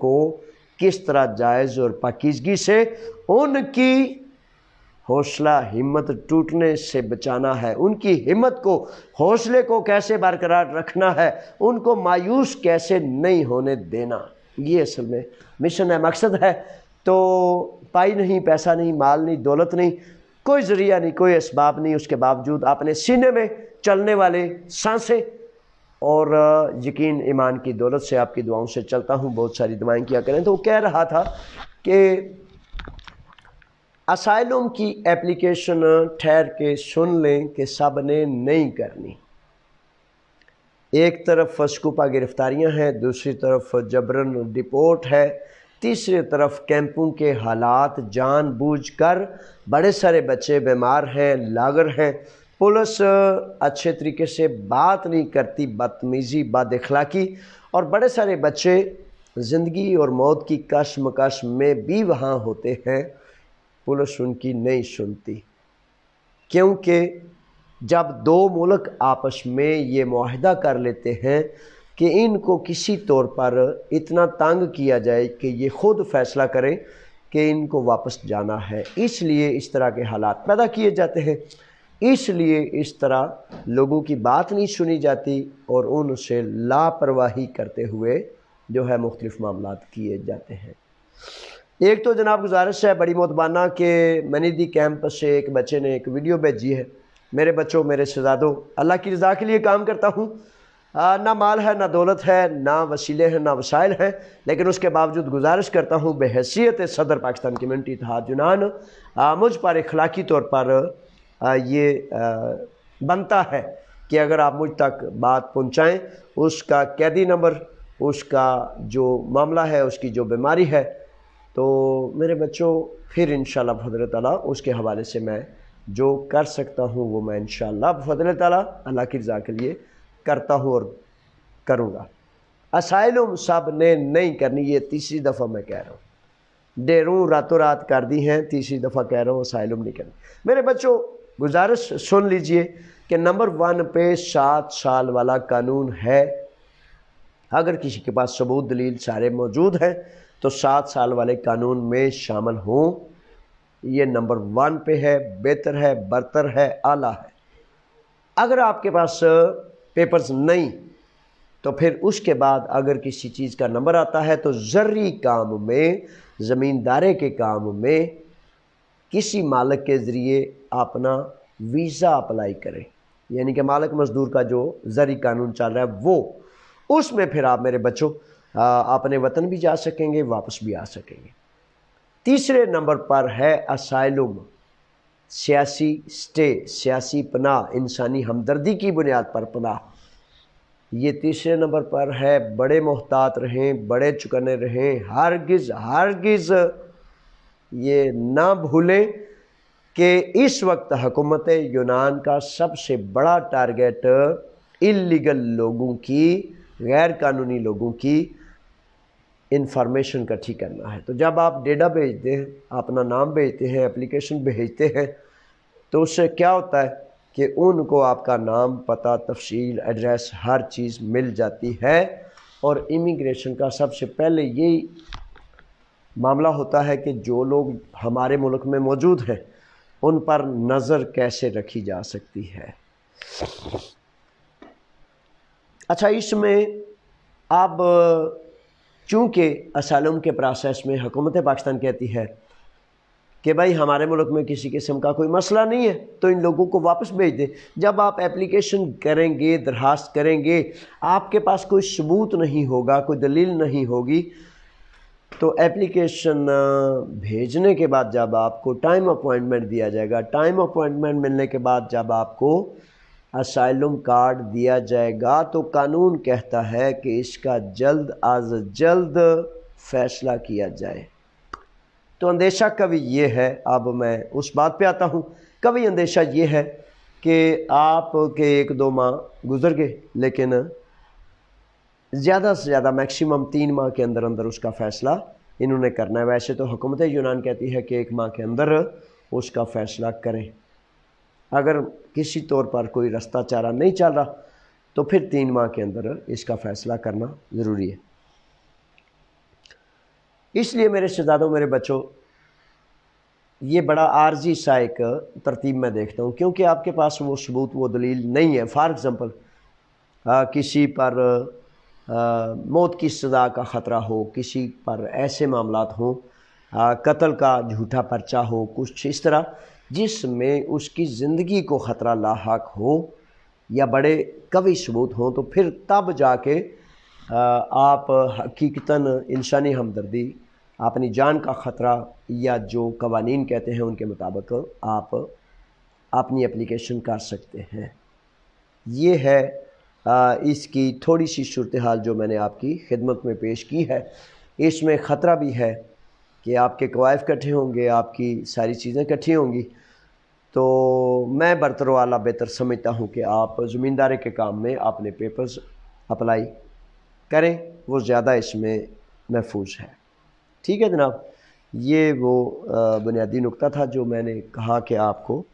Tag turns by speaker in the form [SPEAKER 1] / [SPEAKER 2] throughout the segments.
[SPEAKER 1] को किस तरह जायज़ और पाकिजगी से उनकी हौसला हिम्मत टूटने से बचाना है उनकी हिम्मत को हौसले को कैसे बरकरार रखना है उनको मायूस कैसे नहीं होने देना ये असल में मिशन है मकसद है तो पाई नहीं पैसा नहीं माल नहीं दौलत नहीं कोई ज़रिया नहीं कोई इसबाब नहीं उसके बावजूद आपने सीने में चलने वाले सांसें और यकीन ईमान की दौलत से आपकी दुआओं से चलता हूँ बहुत सारी दुआएं किया करें तो वो कह रहा था कि असाइलम की एप्लीकेशन ठहर के सुन लें कि सब ने नहीं करनी एक तरफ फसकूपा गिरफ्तारियां हैं दूसरी तरफ जबरन डिपोर्ट है तीसरी तरफ कैंपों के हालात जानबूझकर बड़े सारे बच्चे बीमार हैं लागर हैं पुलिस अच्छे तरीके से बात नहीं करती बदतमीज़ी बद अखलाकी और बड़े सारे बच्चे ज़िंदगी और मौत की कशमकश में भी वहाँ होते हैं पुलिस उनकी नहीं सुनती क्योंकि जब दो मुल्क आपस में ये माहदा कर लेते हैं कि इनको किसी तौर पर इतना तंग किया जाए कि ये ख़ुद फैसला करें कि इनको वापस जाना है इसलिए इस तरह के हालात पैदा किए जाते हैं इसलिए इस तरह लोगों की बात नहीं सुनी जाती और उनसे लापरवाही करते हुए जो है मुख्तलिफ मामला किए जाते हैं एक तो जनाब गुजारिश है बड़ी मोतबाना के मनीदी कैंप से एक बच्चे ने एक वीडियो भेजी है मेरे बच्चों मेरे शहजादों अल्लाह की रजा के लिए काम करता हूँ ना माल है ना दौलत है ना वसीले हैं ना वसाइल हैं लेकिन उसके बावजूद गुजारिश करता हूँ बेहसीत सदर पाकिस्तान कम्यूनिटी था जुनान मुझ पर इखलाकी तौर पर ये बनता है कि अगर आप मुझ तक बात पहुंचाएं उसका कैदी नंबर उसका जो मामला है उसकी जो बीमारी है तो मेरे बच्चों फिर इन फजल ताली उसके हवाले से मैं जो कर सकता हूँ वो मैं इन फजल ताली अल्लाह की रजा के लिए करता हूँ और करूँगा असाइलम सब ने नहीं करनी ये तीसरी दफ़ा मैं कह रहा हूँ डेरों रातों रात कर दी हैं तीसरी दफ़ा कह रहा हूँ असाइलम नहीं करनी मेरे बच्चों गुजारिश सुन लीजिए कि नंबर वन पे सात साल वाला कानून है अगर किसी के पास सबूत दलील सारे मौजूद हैं तो सात साल वाले कानून में शामिल हों ये नंबर वन पे है बेहतर है बरतर है आला है अगर आपके पास पेपर्स नहीं तो फिर उसके बाद अगर किसी चीज़ का नंबर आता है तो ज़र्री काम में ज़मींदारे के काम में किसी मालक के ज़रिए अपना वीज़ा अप्लाई करें यानी कि मालक मजदूर का जो ज़री कानून चल रहा है वो उसमें फिर आप मेरे बच्चों अपने वतन भी जा सकेंगे वापस भी आ सकेंगे तीसरे नंबर पर है असाइलम सियासी स्टे सियासी पनाह इंसानी हमदर्दी की बुनियाद पर पनाह ये तीसरे नंबर पर है बड़े मोहतात रहें बड़े चुकने रहें हरगिज़ हरगिज़ ये ना भूलें कि इस वक्त हकूमत यूनान का सबसे बड़ा टारगेट इलीगल लोगों की गैर कानूनी लोगों की इंफॉर्मेशन इकट्ठी करना है तो जब आप डेटा भेजते हैं अपना नाम भेजते हैं एप्लीकेशन भेजते हैं तो उससे क्या होता है कि उनको आपका नाम पता तफसील एड्रेस हर चीज़ मिल जाती है और इमिग्रेशन का सबसे पहले यही मामला होता है कि जो लोग हमारे मुल्क में मौजूद हैं उन पर नज़र कैसे रखी जा सकती है अच्छा इसमें अब चूँकि असलम के प्रोसेस में हुकूमत पाकिस्तान कहती है कि भाई हमारे मुल्क में किसी किस्म का कोई मसला नहीं है तो इन लोगों को वापस भेज दें जब आप एप्लीकेशन करेंगे दरखास्त करेंगे आपके पास कोई सबूत नहीं होगा कोई दलील नहीं होगी तो एप्लीकेशन भेजने के बाद जब आपको टाइम अपॉइंटमेंट दिया जाएगा टाइम अपॉइंटमेंट मिलने के बाद जब आपको असाइलम कार्ड दिया जाएगा तो कानून कहता है कि इसका जल्द आज जल्द फैसला किया जाए तो अंदेशा कभी ये है अब मैं उस बात पे आता हूँ कभी अंदेशा ये है कि आपके एक दो माह गुजर गए लेकिन ज़्यादा से ज़्यादा मैक्सिमम तीन माह के अंदर अंदर उसका फ़ैसला इन्होंने करना है वैसे तो हुकूमत यूनान कहती है कि एक माह के अंदर उसका फ़ैसला करें अगर किसी तौर पर कोई रास्ता चारा नहीं चल रहा तो फिर तीन माह के अंदर इसका फ़ैसला करना ज़रूरी है इसलिए मेरे शहजादों मेरे बच्चों ये बड़ा आर्जी सा एक तरतीब मैं देखता हूँ क्योंकि आपके पास वो सबूत वो दलील नहीं है फॉर एग्ज़ाम्पल किसी पर मौत की सज़ा का ख़तरा हो किसी पर ऐसे मामला हों कत्ल का झूठा पर्चा हो कुछ इस तरह जिसमें उसकी ज़िंदगी को ख़तरा लाक हो या बड़े कवि सबूत हों तो फिर तब जाके आप हकीकता इंसानी हमदर्दी अपनी जान का ख़तरा या जो कवानीन कहते हैं उनके मुताबिक आप अपनी एप्लीकेशन कर सकते हैं ये है इसकी थोड़ी सी सूरत हाल जो मैंने आपकी खिदमत में पेश की है इसमें ख़तरा भी है कि आपके कवायफ इकट्ठे होंगे आपकी सारी चीज़ें इकट्ठी होंगी तो मैं बरतर वाला बेहतर समझता हूँ कि आप ज़मींदारी के काम में अपने पेपर्स अप्लाई करें वो ज़्यादा इसमें महफूज है ठीक है जनाब ये वो बुनियादी नुक्ता था जो मैंने कहा कि आपको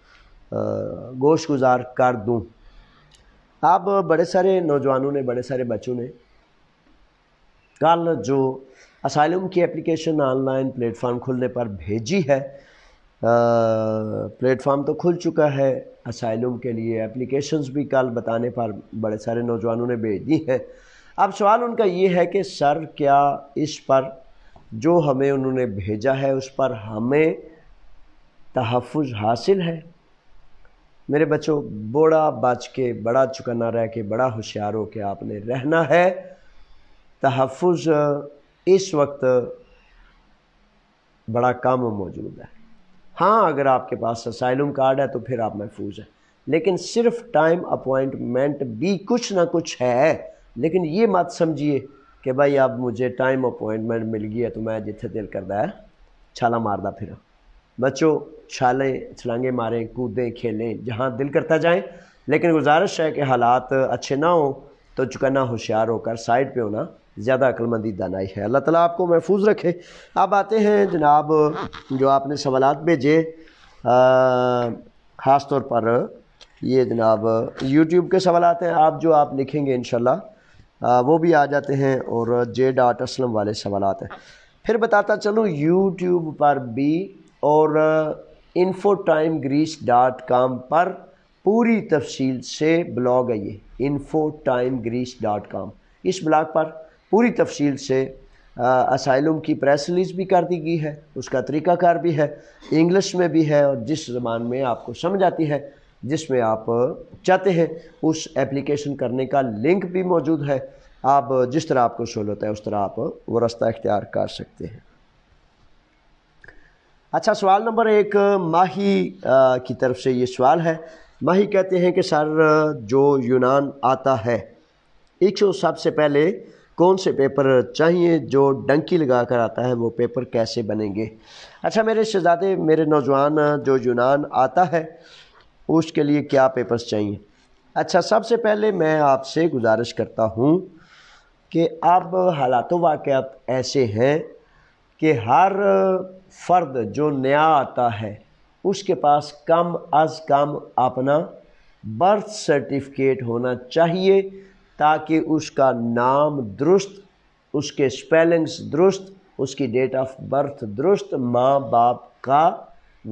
[SPEAKER 1] गोश गुजार कर दूँ आप बड़े सारे नौजवानों ने बड़े सारे बच्चों ने कल जो असाइलम की एप्लीकेशन ऑनलाइन प्लेटफॉर्म खुलने पर भेजी है प्लेटफॉर्म तो खुल चुका है असाइलम के लिए एप्लीकेशंस भी कल बताने पर बड़े सारे नौजवानों ने भेज दी हैं अब सवाल उनका ये है कि सर क्या इस पर जो हमें उन्होंने भेजा है उस पर हमें तहफ़ हासिल है मेरे बच्चों बड़ा बच के बड़ा चुकन्ना रह के बड़ा होशियार हो के आपने रहना है तहफ़ इस वक्त बड़ा कम मौजूद है हाँ अगर आपके पास असाइलम कार्ड है तो फिर आप महफूज हैं लेकिन सिर्फ टाइम अपॉइंटमेंट भी कुछ ना कुछ है लेकिन ये मत समझिए कि भाई अब मुझे टाइम अपॉइंटमेंट मिल गई है तो मैं जिथे दिल करता है छाला मारदा फिर बच्चों छालें छलांगे मारें कूदें खेलें जहाँ दिल करता जाएं लेकिन गुजारिश है कि हालात अच्छे ना हों तो चुकन्ना होशियार होकर साइड पे होना ज़्यादा अक्लमंदी दानाई है अल्लाह ताला आपको महफूज रखे अब आते हैं जनाब जो आपने सवाल भेजे ख़ास तौर पर ये जनाब यूट्यूब के सवाल हैं आप जो आप लिखेंगे इन वो भी आ जाते हैं और जे डॉट असलम वाले सवाल हैं फिर बताता चलूँ यूट्यूब पर भी और info time Greece dot com पर पूरी तफसील से ब्लॉग है ये info time Greece dot com इस ब्लॉग पर पूरी तफसील से uh, असाइलम की प्रेस रिलीज़ भी कर दी गई है उसका तरीक़ाकार भी है इंग्लिश में भी है और जिस ज़बान में आपको समझ आती है जिसमें आप uh, चाहते हैं उस एप्लीकेशन करने का लिंक भी मौजूद है आप जिस तरह आपको सहूलत है उस तरह आप वो रास्ता इख्तियार कर सकते हैं अच्छा सवाल नंबर एक माही आ, की तरफ से ये सवाल है माही कहते हैं कि सर जो यूनान आता है एक सौ सबसे पहले कौन से पेपर चाहिए जो डंकी लगा कर आता है वो पेपर कैसे बनेंगे अच्छा मेरे शहजादे मेरे नौजवान जो यूनान आता है उसके लिए क्या पेपर्स चाहिए अच्छा सबसे पहले मैं आपसे गुजारिश करता हूँ कि अब हालात वाक़ ऐसे हैं कि हर फ़र्द जो नया आता है उसके पास कम अज़ कम अपना बर्थ सर्टिफिकेट होना चाहिए ताकि उसका नाम दुरुस्त उसके स्पेलिंग्स दुरुस्त उसकी डेट ऑफ बर्थ दुरुस्त माँ बाप का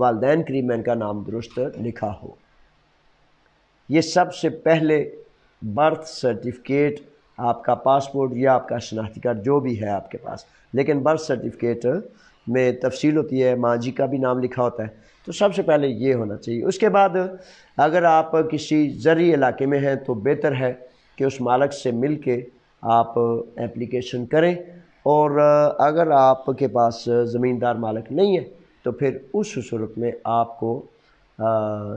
[SPEAKER 1] वालदेन क्रीमैन का नाम दुरुस्त लिखा हो ये सबसे पहले बर्थ सर्टिफिकेट आपका पासपोर्ट या आपका शनाख्ती कार्ड जो भी है आपके पास लेकिन बर्थ सर्टिफिकेट में तफसील होती है माँ जी का भी नाम लिखा होता है तो सबसे पहले ये होना चाहिए उसके बाद अगर आप किसी ज़रूरी इलाके में हैं तो बेहतर है कि उस मालक से मिल के आप एप्लीकेशन करें और अगर आपके पास ज़मींदार मालक नहीं है तो फिर उस सूरत में आपको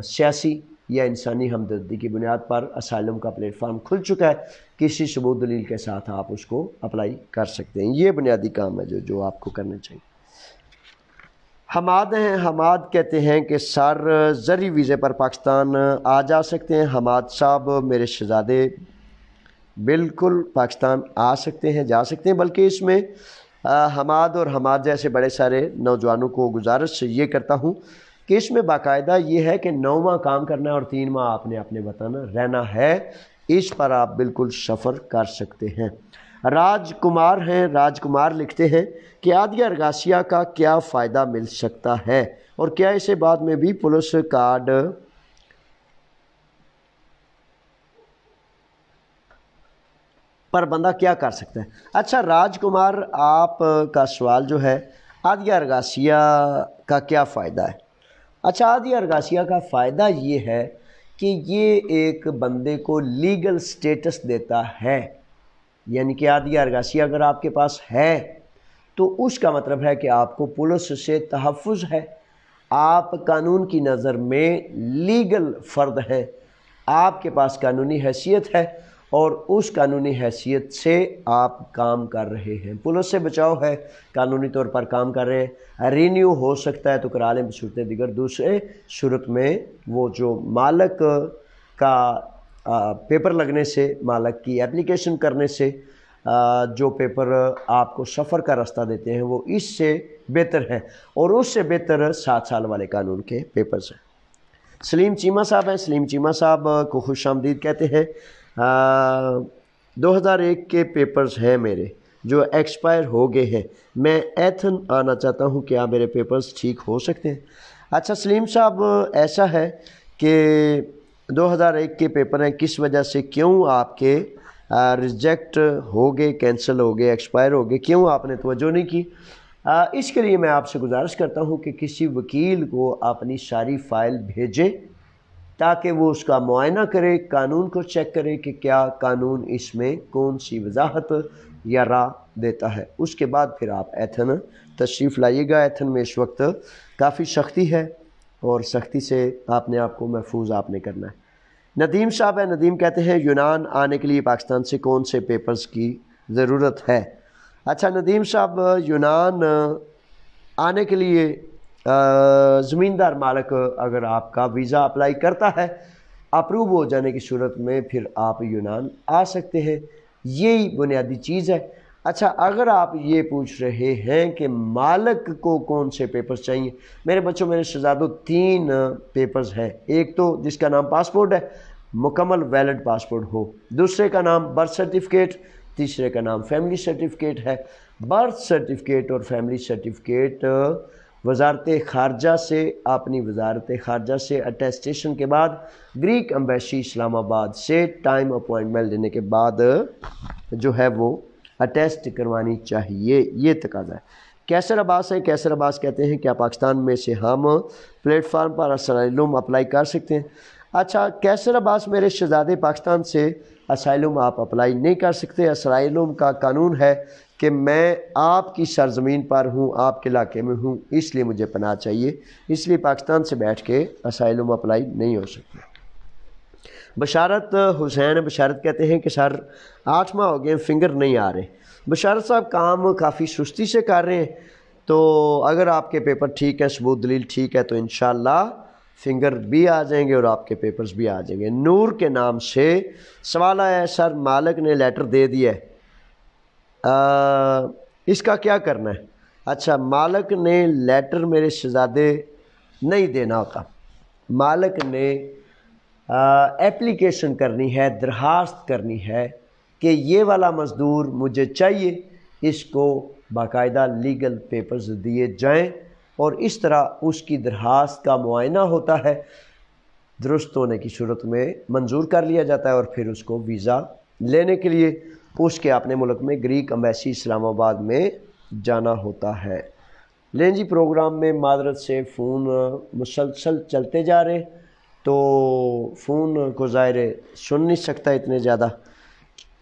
[SPEAKER 1] सियासी या इंसानी हमदर्दी की बुनियाद पर असाइलम का प्लेटफार्म खुल चुका है किसी सबूत दलील के साथ आप उसको अप्लाई कर सकते हैं ये बुनियादी काम है जो जो आपको करना चाहिए हमाद हैं हमाद कहते हैं कि सर ज़री वीज़े पर पाकिस्तान आ जा सकते हैं हमाद साहब मेरे शहजादे बिल्कुल पाकिस्तान आ सकते हैं जा सकते हैं बल्कि इसमें हमाद और हमाद जैसे बड़े सारे नौजवानों को गुजारिश ये करता हूँ कि इसमें बाकायदा ये है कि नौ माह काम करना है और तीन माह आपने अपने बताना रहना है इस पर आप बिल्कुल सफ़र कर सकते हैं राजकुमार हैं राजकुमार लिखते हैं कि आदिया अरगासिया का क्या फ़ायदा मिल सकता है और क्या इसे बाद में भी पुलिस कार्ड पर बंदा क्या कर सकता है अच्छा राजकुमार आप का सवाल जो है आदिया अरगासिया का क्या फ़ायदा है अच्छा आदिया अरगासिया का फ़ायदा ये है कि ये एक बंदे को लीगल स्टेटस देता है यानी कि आदि अरगासी अगर आपके पास है तो उसका मतलब है कि आपको पुलिस से तहफ़ है आप कानून की नज़र में लीगल फ़र्द हैं आपके पास कानूनी हैसियत है और उस कानूनी हैसियत से आप काम कर रहे हैं पुलिस से बचाव है कानूनी तौर पर काम कर रहे हैं रीन्यू हो सकता है तो करा लें बसूरत दिगर दूसरे सूरत में वो जो मालक का पेपर लगने से मालक की एप्लीकेशन करने से जो पेपर आपको सफ़र का रास्ता देते हैं वो इससे बेहतर है और उससे बेहतर सात साल वाले कानून के पेपर्स हैं सलीम चीमा साहब हैं सलीम चीमा साहब को खुश आमदीद कहते हैं दो हज़ार एक के पेपर्स हैं मेरे जो एक्सपायर हो गए हैं मैं एथन आना चाहता हूं क्या मेरे पेपर्स ठीक हो सकते हैं अच्छा सलीम साहब ऐसा है कि 2001 के पेपर हैं किस वजह से क्यों आपके रिजेक्ट हो गए कैंसिल हो गए एक्सपायर हो गए क्यों आपने तोज्जो नहीं की इसके लिए मैं आपसे गुजारिश करता हूँ कि किसी वकील को अपनी सारी फाइल भेजें ताकि वो उसका मुआयना करे कानून को चेक करे कि क्या कानून इसमें कौन सी वजाहत या राह देता है उसके बाद फिर आप एथन तशरीफ़ लाइएगा एथन में इस वक्त काफ़ी सख्ती है और सख्ती से आपने आपको महफूज आपने करना है नदीम साहब है नदीम कहते हैं यूनान आने के लिए पाकिस्तान से कौन से पेपर्स की ज़रूरत है अच्छा नदीम साहब यूनान आने के लिए ज़मींदार मालक अगर आपका वीज़ा अप्लाई करता है अप्रूव हो जाने की सूरत में फिर आप यूनान आ सकते हैं यही बुनियादी चीज़ है अच्छा अगर आप ये पूछ रहे हैं कि मालक को कौन से पेपर्स चाहिए मेरे बच्चों मेरे शहजादो तीन पेपर्स हैं एक तो जिसका नाम पासपोर्ट है मुकम्मल वैलिड पासपोर्ट हो दूसरे का नाम बर्थ सर्टिफिकेट तीसरे का नाम फैमिली सर्टिफिकेट है बर्थ सर्टिफिकेट और फैमिली सर्टिफिकेट वजारत खारजा से अपनी वजारत खारजा से अटेस्टेशन के बाद ग्रीक अम्बेसी इस्लामाबाद से टाइम अपॉइंटमेंट लेने के बाद जो है वो अटेस्ट करवानी चाहिए ये तकाजा है कैसर अब्बास है कैसर अब्बास कहते हैं क्या पाकिस्तान में से हम प्लेटफार्म पर असाइलम अप्लाई कर सकते हैं अच्छा कैसर अब्बास मेरे शहजादे पाकिस्तान से असाइलम आप अप्लाई नहीं कर सकते असाइलम का कानून है कि मैं आपकी सरजमीन पर हूँ आपके इलाके में हूँ इसलिए मुझे पना चाहिए इसलिए पाकिस्तान से बैठ के असाइलम अप्लाई नहीं हो सकता बशारत हुसैन बशारत कहते हैं कि सर माह हो गए फिंगर नहीं आ रहे बशारत साहब काम काफ़ी सुस्ती से कर रहे हैं तो अगर आपके पेपर ठीक है सबूत दलील ठीक है तो इन फिंगर भी आ जाएंगे और आपके पेपर्स भी आ जाएंगे नूर के नाम से सवाल आया है सर मालिक ने लेटर दे दिया है इसका क्या करना है अच्छा मालिक ने लेटर मेरे शहजादे नहीं देना होता मालिक ने एप्लीकेशन करनी है दरख्वास्त करनी है कि ये वाला मज़दूर मुझे चाहिए इसको बाकायदा लीगल पेपर्स दिए जाएं और इस तरह उसकी दरख्वास्त का मुआयना होता है दुरुस्त होने की सूरत में मंजूर कर लिया जाता है और फिर उसको वीज़ा लेने के लिए उसके अपने मुल्क में ग्रीक अम्बेसी इस्लामाबाद में जाना होता है लेंजी प्रोग्राम में मादरत से फ़ोन मुसलसल चलते जा रहे तो फ़ोन को ज़ाहिर सुन नहीं सकता इतने ज़्यादा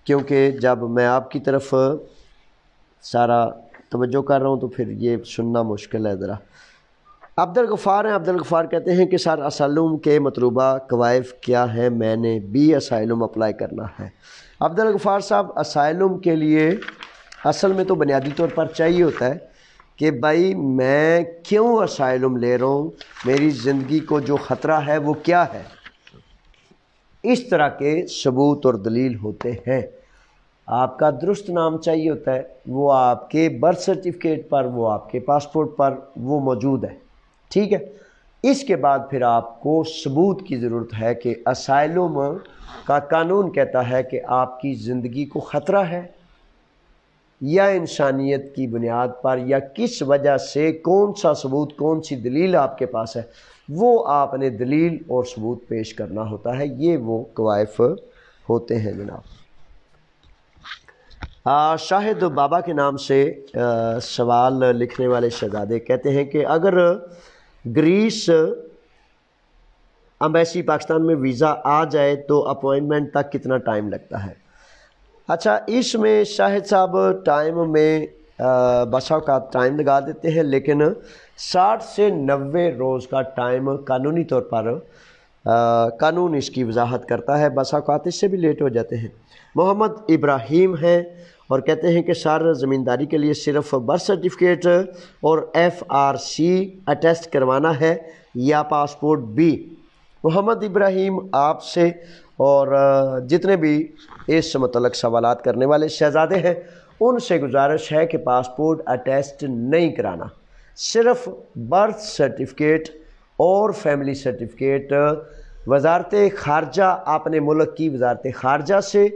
[SPEAKER 1] क्योंकि जब मैं आपकी तरफ सारा तवज्जो कर रहा हूँ तो फिर ये सुनना मुश्किल है ज़रा अब्दुल गफ़ार हैं अब्दुल गफ़ार कहते हैं कि सर असलम के मतलूबा कवायफ क्या है मैंने बी असाइलम अप्लाई करना है अब्दुल गफ़ार साहब असाइलम के लिए असल में तो बुनियादी तौर पर चाहिए होता है कि भाई मैं क्यों असाइलम ले रहा हूँ मेरी ज़िंदगी को जो ख़तरा है वो क्या है इस तरह के सबूत और दलील होते हैं आपका दुरुस्त नाम चाहिए होता है वो आपके बर्थ सर्टिफिकेट पर वो आपके पासपोर्ट पर वो मौजूद है ठीक है इसके बाद फिर आपको सबूत की ज़रूरत है कि असाइलम का कानून कहता है कि आपकी ज़िंदगी को ख़तरा है या इंसानियत की बुनियाद पर या किस वजह से कौन सा सबूत कौन सी दलील आपके पास है वो आपने दलील और सबूत पेश करना होता है ये वो कवायफ होते हैं जनाब शाहिद बाबा के नाम से आ, सवाल लिखने वाले शहजादे कहते हैं कि अगर ग्रीस अम्बेसी पाकिस्तान में वीज़ा आ जाए तो अपॉइंटमेंट तक कितना टाइम लगता है अच्छा इसमें शाहिद साहब टाइम में आ, का टाइम लगा देते हैं लेकिन 60 से 90 रोज़ का टाइम कानूनी तौर पर कानून इसकी वजाहत करता है अवकात इससे भी लेट हो जाते हैं मोहम्मद इब्राहिम हैं और कहते हैं कि सर ज़मींदारी के लिए सिर्फ बर्थ सर्टिफिकेट और एफ़ आर सी अटेस्ट करवाना है या पासपोर्ट बी मोहम्मद इब्राहिम आपसे और जितने भी इस मतलब सवाल करने वाले शहजादे हैं उनसे गुजारिश है कि पासपोर्ट अटेस्ट नहीं कराना सिर्फ बर्थ सर्टिफिकेट और फैमिली सर्टिफिकेट वजारत खारजा अपने मुल्क की वजारत खारजा से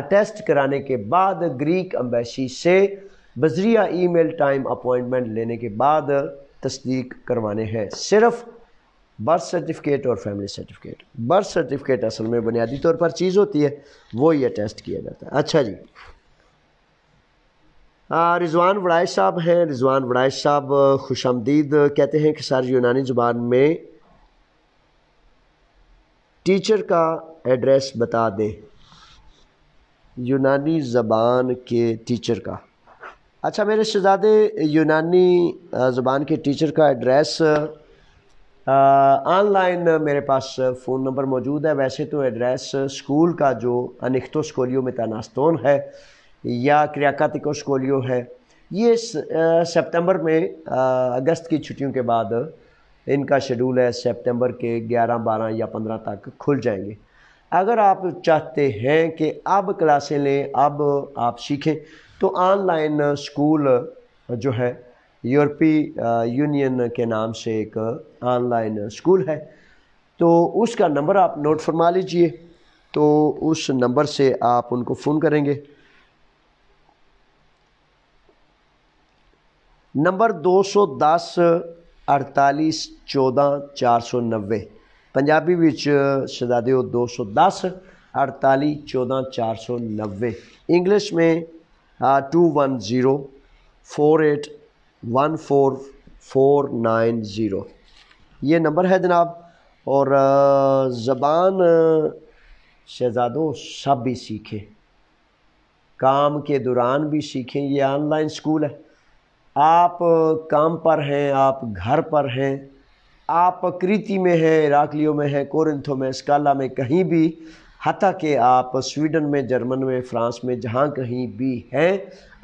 [SPEAKER 1] अटेस्ट कराने के बाद ग्रीक अम्बेसी से बजरिया ई मेल टाइम अपॉइंटमेंट लेने के बाद तस्दीक करवाने हैं सिर्फ बर्थ सर्टिफिकेट और फैमिली सर्टिफिकेट बर्थ सर्टिफिकेट असल में बुनियादी तौर पर चीज़ होती है वो ही अटेस्ट किया जाता है अच्छा जी रिजवान वड़ाए साहब हैं रिजवान वड़ाए साहब खुश आमदीद कहते हैं कि सर यूनानी ज़ुबान में टीचर का एड्रेस बता दें यूनानी ज़बान के टीचर का अच्छा मेरे शहजादे यूनानी ज़बान के टीचर का एड्रेस ऑनलाइन मेरे पास फ़ोन नंबर मौजूद है वैसे तो एड्रेस स्कूल का जो अनिखतो स्कोलियो में तनास्तोन है या क्रियाकातिको स्कोलियो है ये सितंबर में अगस्त की छुट्टियों के बाद इनका शेड्यूल है सितंबर के 11, 12 या 15 तक खुल जाएंगे अगर आप चाहते हैं कि अब क्लासें लें अब आप सीखें तो ऑनलाइन स्कूल जो है यूरोपी यूनियन के नाम से एक ऑनलाइन स्कूल है तो उसका नंबर आप नोट फरमा लीजिए तो उस नंबर से आप उनको फ़ोन करेंगे नंबर दो सौ दस अड़तालीस चौदह चार सौ 490 पंजाबी विच सदा दौ चौदह चार सौ 490 इंग्लिश में two one zero four eight one four four nine zero ये नंबर है जनाब और ज़बान शहजादों सब भी सीखें काम के दौरान भी सीखें ये ऑनलाइन स्कूल है आप काम पर हैं आप घर पर हैं आप कृति में हैं इराकलियों में हैं कोरिंथों में स्काला में कहीं भी हती कि आप स्वीडन में जर्मन में फ़्रांस में जहाँ कहीं भी हैं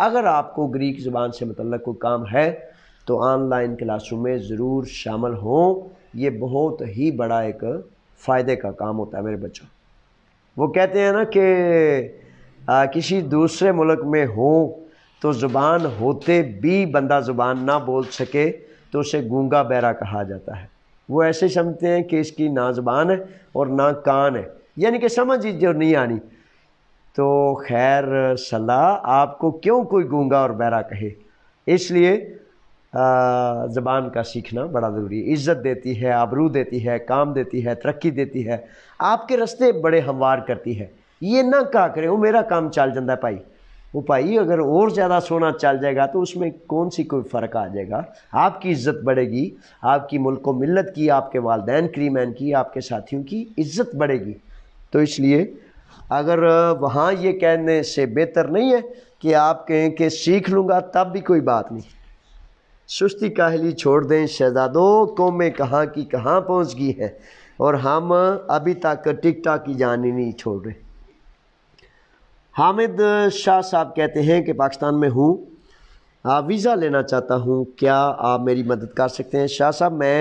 [SPEAKER 1] अगर आपको ग्रीक ज़बान से मतलब कोई काम है तो ऑनलाइन क्लासों में ज़रूर शामिल हों ये बहुत ही बड़ा एक फ़ायदे का काम होता है मेरे बच्चों वो कहते हैं ना कि किसी दूसरे मुल्क में हो तो ज़ुबान होते भी बंदा ज़ुबान ना बोल सके तो उसे गूंगा बैरा कहा जाता है वो ऐसे समझते हैं कि इसकी ना ज़ुबान है और ना कान है यानी कि समझ ही जो नहीं आनी तो खैर सलाह आपको क्यों कोई गूंगा और बहरा कहे इसलिए ज़बान का सीखना बड़ा ज़रूरी है इज़्ज़त देती है आबरू देती है काम देती है तरक्की देती है आपके रस्ते बड़े हमवार करती है ये ना कहा करें वो मेरा काम चल जाता है भाई वो भाई अगर और ज़्यादा सोना चल जाएगा तो उसमें कौन सी कोई फ़र्क आ जाएगा आपकी इज़्ज़त बढ़ेगी आपकी मुल्क व मिलत की आपके वालदेन करीमैन की आपके साथियों की इज़्ज़त बढ़ेगी तो इसलिए अगर वहाँ ये कहने से बेहतर नहीं है कि आप कहें कि सीख लूँगा तब भी कोई बात नहीं सुस्ती काहली छोड़ दें शहजादों कौमें कहाँ की कहाँ पहुँच गई है और हम अभी तक टिकटा की जान ही नहीं छोड़ रहे हामिद शाह साहब कहते हैं कि पाकिस्तान में हूँ वीज़ा लेना चाहता हूँ क्या आप मेरी मदद कर सकते हैं शाह साहब मैं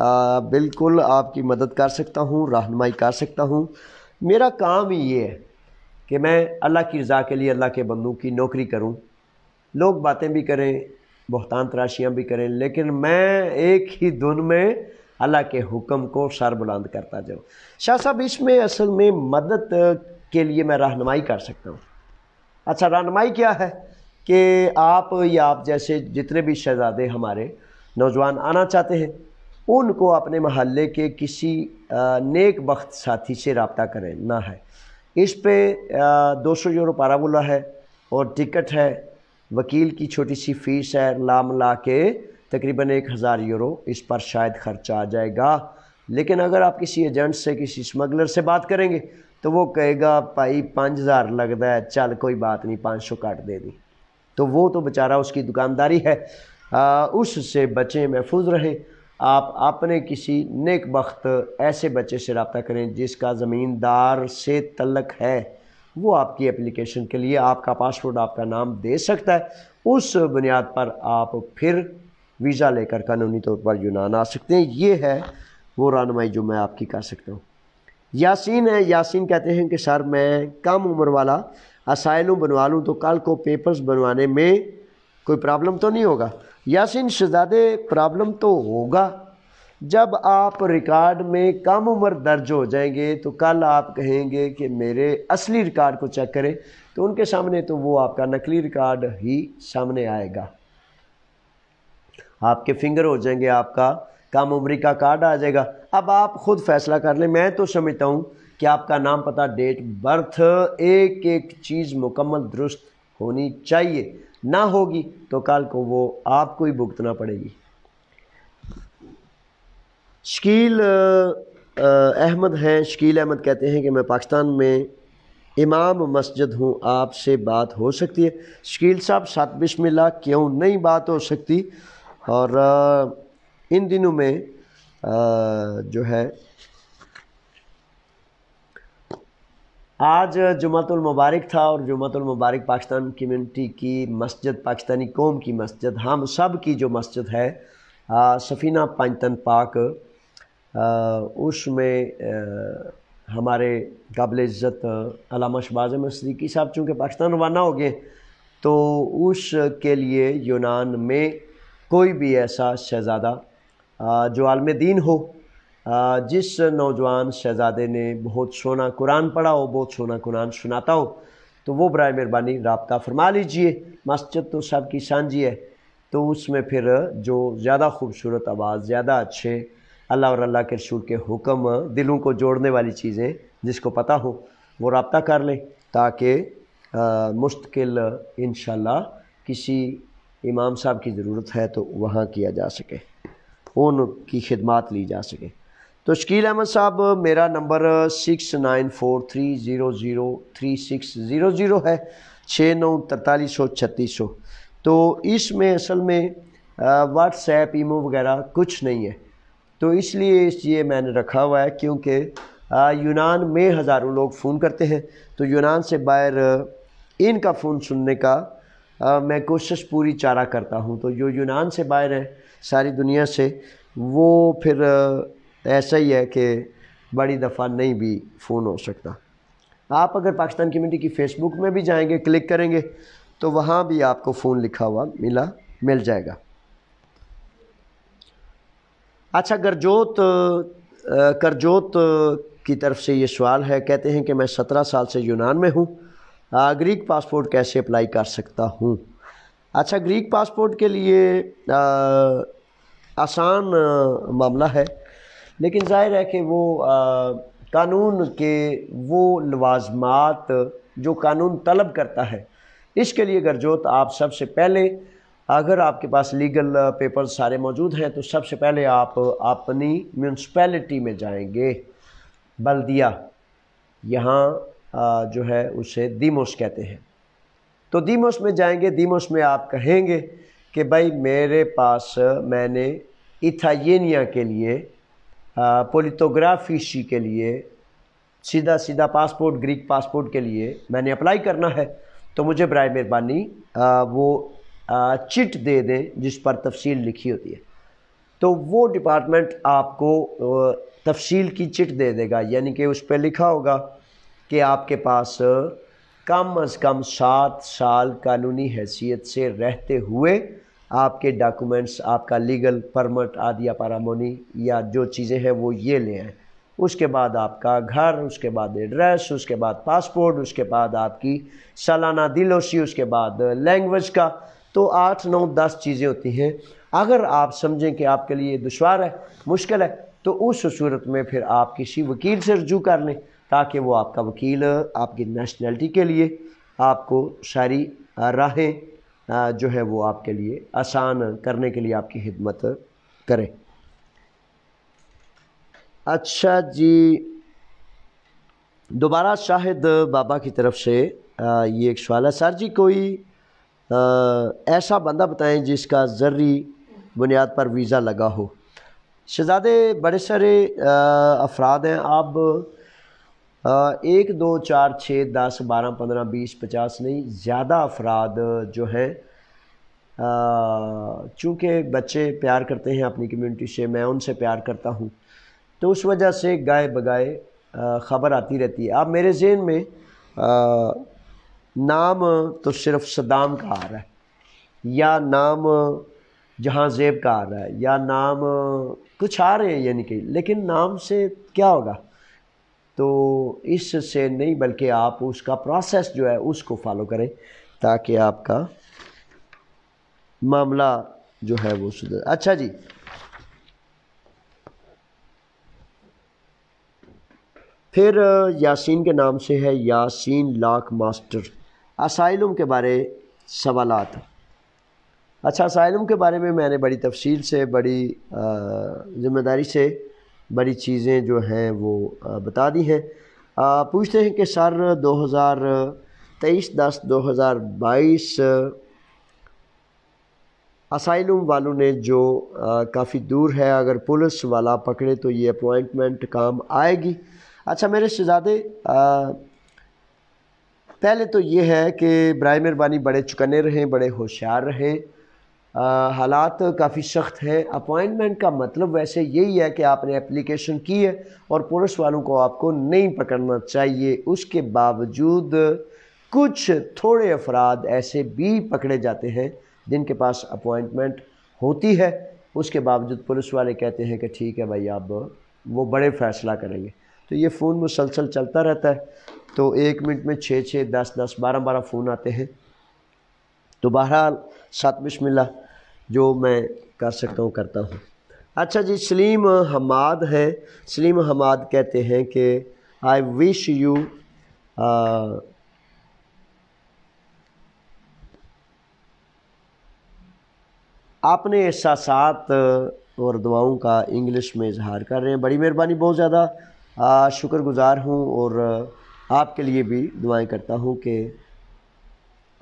[SPEAKER 1] बिल्कुल आपकी मदद कर सकता हूँ रहनमाई कर सकता हूँ मेरा काम ही ये है कि मैं अल्लाह की रज़ा के लिए अल्लाह के बंदूक की नौकरी करूँ लोग बातें भी करें बहतान तराशियाँ भी करें लेकिन मैं एक ही धुन में अल्लाह के हुक्म को सर बुलंद करता जाऊँ शाह साहब इसमें असल में मदद के लिए मैं रहनमाई कर सकता हूँ अच्छा रहनमाई क्या है कि आप या आप जैसे जितने भी शहजादे हमारे नौजवान आना चाहते हैं उनको अपने महल्ले के किसी नेक वक्त साथी से रबता करें ना है इस पे दो सौ यूरो पाराबुला है और टिकट है वकील की छोटी सी फ़ीस है ला मिला के तकरीबन एक हज़ार यूरो इस पर शायद ख़र्चा आ जाएगा लेकिन अगर आप किसी एजेंट से किसी स्मगलर से बात करेंगे तो वो कहेगा भाई पाँच हज़ार लगता है चल कोई बात नहीं पाँच सौ काट दे दी तो वो तो बेचारा उसकी दुकानदारी है उससे बचें महफूज रहें आप अपने किसी नेक वक्त ऐसे बच्चे से रबता करें जिसका ज़मींदार से तलक है वो आपकी एप्लीकेशन के लिए आपका पासपोर्ट आपका नाम दे सकता है उस बुनियाद पर आप फिर वीज़ा लेकर कानूनी तौर पर यूनान आ सकते हैं ये है वो रानमाई जो मैं आपकी कर सकता हूँ यासीन है यासीन कहते हैं कि सर मैं कम उम्र वाला असाइलू बनवा लूँ तो कल को पेपर्स बनवाने में कोई प्रॉब्लम तो नहीं होगा यासिन शहजादे प्रॉब्लम तो होगा जब आप रिकॉर्ड में कम उम्र दर्ज हो जाएंगे तो कल आप कहेंगे कि मेरे असली रिकॉर्ड को चेक करें तो उनके सामने तो वो आपका नकली रिकॉर्ड ही सामने आएगा आपके फिंगर हो जाएंगे आपका कम उम्री का कार्ड आ जाएगा अब आप खुद फैसला कर लें मैं तो समझता हूँ कि आपका नाम पता डेट बर्थ एक एक चीज़ मुकम्मल दुरुस्त होनी चाहिए ना होगी तो कल को वो आपको ही भुगतना पड़ेगी शकील अहमद हैं शकील अहमद कहते हैं कि मैं पाकिस्तान में इमाम मस्जिद हूँ आपसे बात हो सकती है शकील साहब सात बिशमिल्ला क्यों नहीं बात हो सकती और इन दिनों में जो है आज जुमातुल मुबारक था और जुमातुल मुबारक पाकिस्तान कम्युनिटी की मस्जिद पाकिस्तानी कौम की मस्जिद हम सब की जो मस्जिद है सफ़ीना पंचतन पाक उसमें हमारे काबिल इज़्ज़त अलामा शबाज़ अहमद सदीकी साहब चूँकि पाकिस्तान रवाना हो गए तो उसके लिए यूनान में कोई भी ऐसा शहज़ादा जो आलम दीन हो जिस नौजवान शहजादे ने बहुत सोना कुरान पढ़ा हो बहुत सोना कुरान सुनाता हो तो वो बर मेहरबानी रबता फरमा लीजिए मस्जिद तो सब की सांझी है तो उसमें फिर जो ज़्यादा खूबसूरत आवाज़ ज़्यादा अच्छे अल्लाह और अल्लाह के रसूल के हुक्म दिलों को जोड़ने वाली चीज़ें जिसको पता हो वो रबता कर लें ताकि मुश्तकिल इन किसी इमाम साहब की ज़रूरत है तो वहाँ किया जा सके उनकी खिदमत ली जा सके तो शकील अहमद साहब मेरा नंबर six nine four three zero zero three six zero zero है छः नौ तरतालीस सौ छत्तीस सौ तो इसमें असल में व्हाट्सएप ईमो वगैरह कुछ नहीं है तो इसलिए इस ये मैंने रखा हुआ है क्योंकि यूनान में हज़ारों लोग फ़ोन करते हैं तो यूनान से बाहर इनका फ़ोन सुनने का आ, मैं कोशिश पूरी चारा करता हूँ तो जो यूनान से बाहर हैं सारी दुनिया से वो फिर तो ऐसा ही है कि बड़ी दफ़ा नहीं भी फ़ोन हो सकता आप अगर पाकिस्तान कम्यूनिटी की फेसबुक में भी जाएंगे क्लिक करेंगे तो वहाँ भी आपको फ़ोन लिखा हुआ मिला मिल जाएगा अच्छा गरजोत करजोत की तरफ से ये सवाल है कहते हैं कि मैं सत्रह साल से यूनान में हूँ ग्रीक पासपोर्ट कैसे अप्लाई कर सकता हूँ अच्छा ग्रीक पासपोर्ट के लिए आ, आसान मामला है लेकिन ज़ाहिर है कि वो आ, कानून के वो लवाजमात जो कानून तलब करता है इसके लिए गरजोत आप सबसे पहले अगर आपके पास लीगल पेपर सारे मौजूद हैं तो सबसे पहले आप अपनी म्यूनसपैलिटी में जाएंगे बल्दिया यहाँ जो है उसे दीमोस कहते हैं तो दीमोस में जाएंगे दीमोस में आप कहेंगे कि भाई मेरे पास मैंने इथाइनिया के लिए पोलिथोग्राफी सी के लिए सीधा सीधा पासपोर्ट ग्रीक पासपोर्ट के लिए मैंने अप्लाई करना है तो मुझे ब्राय मेहरबानी वो चिट दे दें जिस पर तफसील लिखी होती है तो वो डिपार्टमेंट आपको तफसील की चिट दे देगा यानी कि उस पर लिखा होगा कि आपके पास कम अज़ कम सात साल कानूनी हैसियत से रहते हुए आपके डॉक्यूमेंट्स आपका लीगल परमिट आदि या पारामोनी या जो चीज़ें हैं वो ये ले आएँ उसके बाद आपका घर उसके बाद एड्रेस उसके बाद पासपोर्ट उसके बाद आपकी सालाना दिलोशी उसके बाद लैंग्वेज का तो आठ नौ दस चीज़ें होती हैं अगर आप समझें कि आपके लिए दुशवार है मुश्किल है तो उस सूरत में फिर आप किसी वकील से रजू कर लें ताकि वो आपका वकील आपकी नेशनलिटी के लिए आपको सारी राहें जो है वो आपके लिए आसान करने के लिए आपकी खिदमत करें अच्छा जी दोबारा शाहिद बाबा की तरफ से ये एक सवाल है सर जी कोई ऐसा बंदा बताएं जिसका ज़र्री बुनियाद पर वीज़ा लगा हो शहजादे बड़े सारे अफराद हैं आप एक दो चार छः दस बारह पंद्रह बीस पचास नहीं ज़्यादा अफराद जो हैं चूँकि बच्चे प्यार करते हैं अपनी कम्युनिटी से मैं उनसे प्यार करता हूँ तो उस वजह से गाय बगाए ख़बर आती रहती है अब मेरे जहन में आ, नाम तो सिर्फ सदाम का आ रहा है या नाम जहाँ जेब का आ रहा है या नाम कुछ आ रहे हैं यानी कि लेकिन नाम से क्या होगा तो इससे नहीं बल्कि आप उसका प्रोसेस जो है उसको फॉलो करें ताकि आपका मामला जो है वो सुधर अच्छा जी फिर यासीन के नाम से है यासीन लाख मास्टर असाइलम के बारे सवाल अच्छा असाइलम के बारे में मैंने बड़ी तफसील से बड़ी ज़िम्मेदारी से बड़ी चीज़ें जो हैं वो बता दी हैं पूछते हैं कि सर 2023 दस 2022 असाइलम वालों ने जो काफ़ी दूर है अगर पुलिस वाला पकड़े तो ये अपॉइंटमेंट काम आएगी अच्छा मेरे शहजादे पहले तो ये है कि ब्राह मेहरबानी बड़े चुकने रहें बड़े होशियार रहें हालात काफ़ी सख्त हैं अपॉइंटमेंट का मतलब वैसे यही है कि आपने एप्लीकेशन की है और पुलिस वालों को आपको नहीं पकड़ना चाहिए उसके बावजूद कुछ थोड़े अफराद ऐसे भी पकड़े जाते हैं जिनके पास अपॉइंटमेंट होती है उसके बावजूद पुलिस वाले कहते हैं कि ठीक है भाई आप वो बड़े फैसला करेंगे तो ये फ़ोन मुसलसल चलता रहता है तो एक मिनट में छः छः दस दस बारह बारह फ़ोन आते हैं तो बहरहाल सात बिशमिल्ला जो मैं कर सकता हूँ करता हूँ अच्छा जी सलीम हमाद हैं सलीम हमाद कहते हैं कि आई विश यू आपने एहसास और दुआओं का इंग्लिश में इजहार कर रहे हैं बड़ी मेहरबानी बहुत ज़्यादा शुक्रगुज़ार हूँ और आपके लिए भी दुआएं करता हूँ कि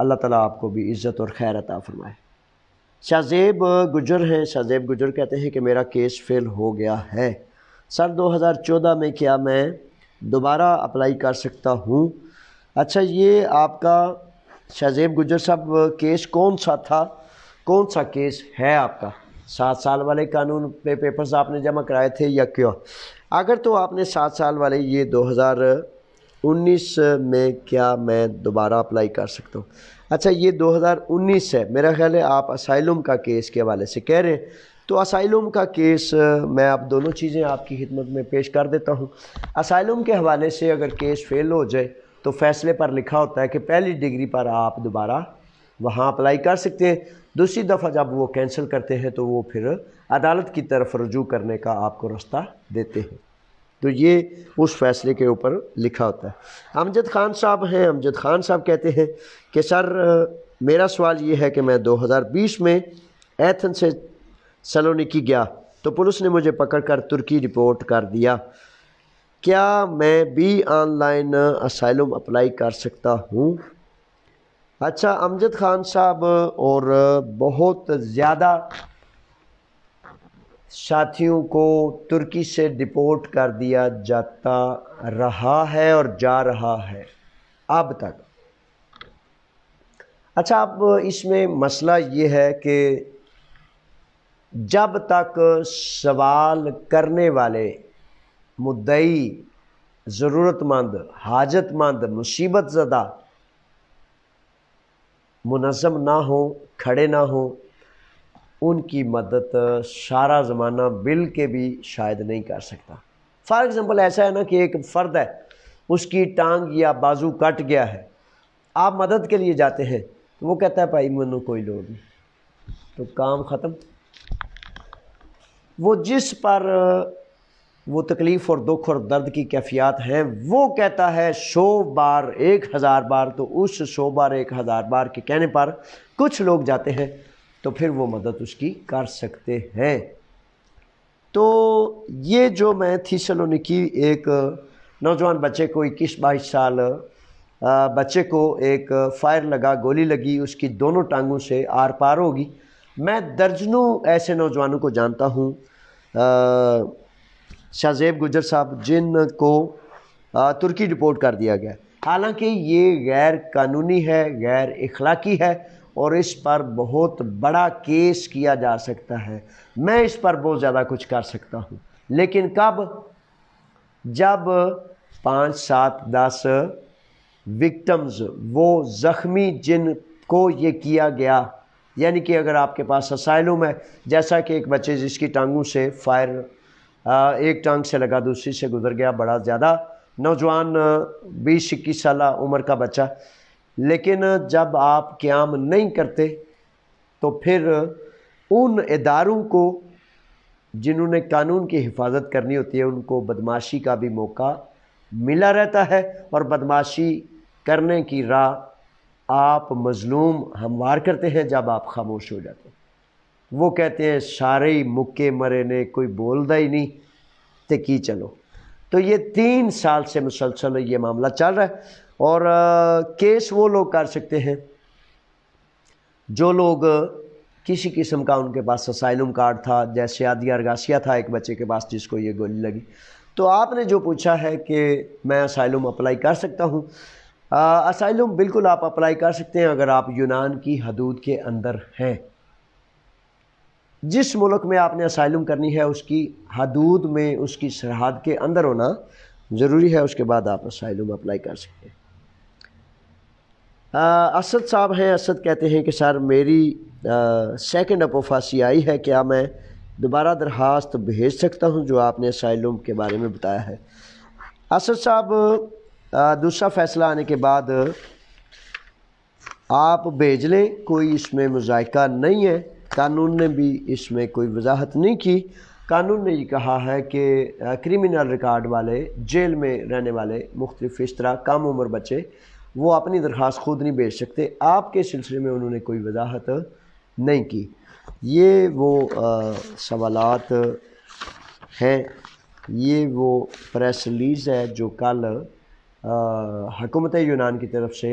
[SPEAKER 1] अल्लाह ताला आपको भी इज़्ज़त और खैर अता फरमाए शाहजेब गुजर हैं शाहजेब गुजर कहते हैं कि मेरा केस फेल हो गया है सर 2014 में क्या मैं दोबारा अप्लाई कर सकता हूँ अच्छा ये आपका शाहजेब गुजर साहब केस कौन सा था कौन सा केस है आपका सात साल वाले कानून पे पेपर्स आपने जमा कराए थे या क्यों अगर तो आपने सात साल वाले ये 2019 में क्या मैं दोबारा अप्लाई कर सकता हूँ अच्छा ये 2019 है मेरा ख्याल है आप असाइलम का केस के हवाले से कह रहे हैं तो असाइलम का केस मैं आप दोनों चीज़ें आपकी खिदमत में पेश कर देता हूँ असाइलम के हवाले से अगर केस फेल हो जाए तो फैसले पर लिखा होता है कि पहली डिग्री पर आप दोबारा वहाँ अप्लाई कर सकते हैं दूसरी दफ़ा जब वो कैंसिल करते हैं तो वो फिर अदालत की तरफ रजू करने का आपको रास्ता देते हैं तो ये उस फैसले के ऊपर लिखा होता है अमजद खान साहब हैं अमजद खान साहब कहते हैं कि सर मेरा सवाल ये है कि मैं 2020 में एथन से सलोनिकी गया तो पुलिस ने मुझे पकड़ कर तुर्की रिपोर्ट कर दिया क्या मैं भी ऑनलाइन असाइलम अप्लाई कर सकता हूँ अच्छा अमजद खान साहब और बहुत ज़्यादा साथियों को तुर्की से डिपोर्ट कर दिया जाता रहा है और जा रहा है अब तक अच्छा अब इसमें मसला ये है कि जब तक सवाल करने वाले मुद्दई ज़रूरतमंद हाजतमंद मुसीबत ज़दा मुनज़म ना हो खड़े ना हों उनकी मदद सारा ज़माना बिल के भी शायद नहीं कर सकता फॉर एग्ज़ाम्पल ऐसा है ना कि एक फ़र्द है उसकी टांग या बाजू कट गया है आप मदद के लिए जाते हैं तो वो कहता है भाई मनो कोई लोड नहीं तो काम ख़त्म वो जिस पर वो तकलीफ़ और दुख और दर्द की कैफियत हैं वो कहता है सौ बार एक हज़ार बार तो उस सौ बार एक हज़ार बार के कहने पर कुछ लोग जाते हैं तो फिर वो मदद उसकी कर सकते हैं तो ये जो मैं थी थीसलोनिकी एक नौजवान बच्चे को इक्कीस बाईस साल बच्चे को एक फायर लगा गोली लगी उसकी दोनों टांगों से आर पार होगी मैं दर्जनों ऐसे नौजवानों को जानता हूँ शाहजेब गुजर साहब जिन को तुर्की डिपोर्ट कर दिया गया हालांकि ये गैर कानूनी है गैर इखलाकी है और इस पर बहुत बड़ा केस किया जा सकता है मैं इस पर बहुत ज़्यादा कुछ कर सकता हूँ लेकिन कब जब पाँच सात दस विक्टम्स वो ज़ख्मी जिन को ये किया गया यानी कि अगर आपके पास असाइलम है जैसा कि एक बच्चे जिसकी टांगों से फायर एक टांग से लगा दूसरी से गुजर गया बड़ा ज़्यादा नौजवान बीस इक्कीस साल उम्र का बच्चा लेकिन जब आप क्याम नहीं करते तो फिर उन इदारों को जिन्होंने कानून की हिफाजत करनी होती है उनको बदमाशी का भी मौका मिला रहता है और बदमाशी करने की राह आप मजलूम हमवार करते हैं जब आप खामोश हो जाते हैं वो कहते हैं सारे ही मुक्के मरे ने कोई बोलता ही नहीं तो की चलो तो ये तीन साल से मुसलसल ये मामला चल रहा है और केस वो लोग कर सकते हैं जो लोग किसी किस्म का उनके पास असाइलम कार्ड था जैसे आदि अरगासिया था एक बच्चे के पास जिसको ये गोली लगी तो आपने जो पूछा है कि मैं असाइलम अप्लाई कर सकता हूँ असाइलम बिल्कुल आप अप्लाई कर सकते हैं अगर आप यूनान की हदूद के अंदर हैं जिस मुल्क में आपने असाइलम करनी है उसकी हदूद में उसकी सरहद के अंदर होना ज़रूरी है उसके बाद आप असाइलम अप्लाई कर सकते हैं असद साहब हैं असद कहते हैं कि सर मेरी सेकंड अपोफासी आई है क्या मैं दोबारा दरख्वास्त भेज सकता हूं जो आपने साइलूम के बारे में बताया है असद साहब दूसरा फैसला आने के बाद आप भेज लें कोई इसमें मुजायका नहीं है कानून ने भी इसमें कोई वजाहत नहीं की कानून ने ये कहा है कि क्रिमिनल रिकॉर्ड वाले जेल में रहने वाले मुख्तफ इस तरह कम उम्र बच्चे वो अपनी दरख्वास्त खुद नहीं भेज सकते आपके सिलसिले में उन्होंने कोई वजाहत नहीं की ये वो सवाल हैं ये वो प्रेस रिलीज़ है जो कल हकूमत यूनान की तरफ से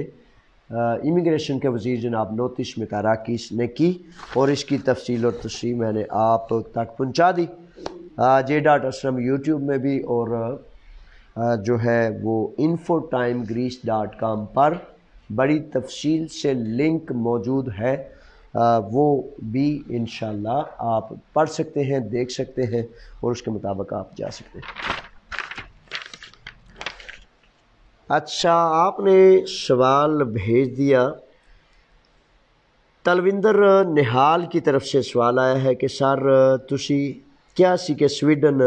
[SPEAKER 1] इमिग्रेशन के वजीर जनाब नोतिश मिकाराकिस ने की और इसकी तफसील और तस्वीर मैंने आप तक पहुँचा दी जे डॉट असलम यूट्यूब में भी और जो है वो info time Greece dot com पर बड़ी तफसील से लिंक मौजूद है वो भी इन आप पढ़ सकते हैं देख सकते हैं और उसके मुताबिक आप जा सकते हैं अच्छा आपने सवाल भेज दिया तलविंदर निहाल की तरफ से सवाल आया है कि सर तुसी क्या सी के स्वीडन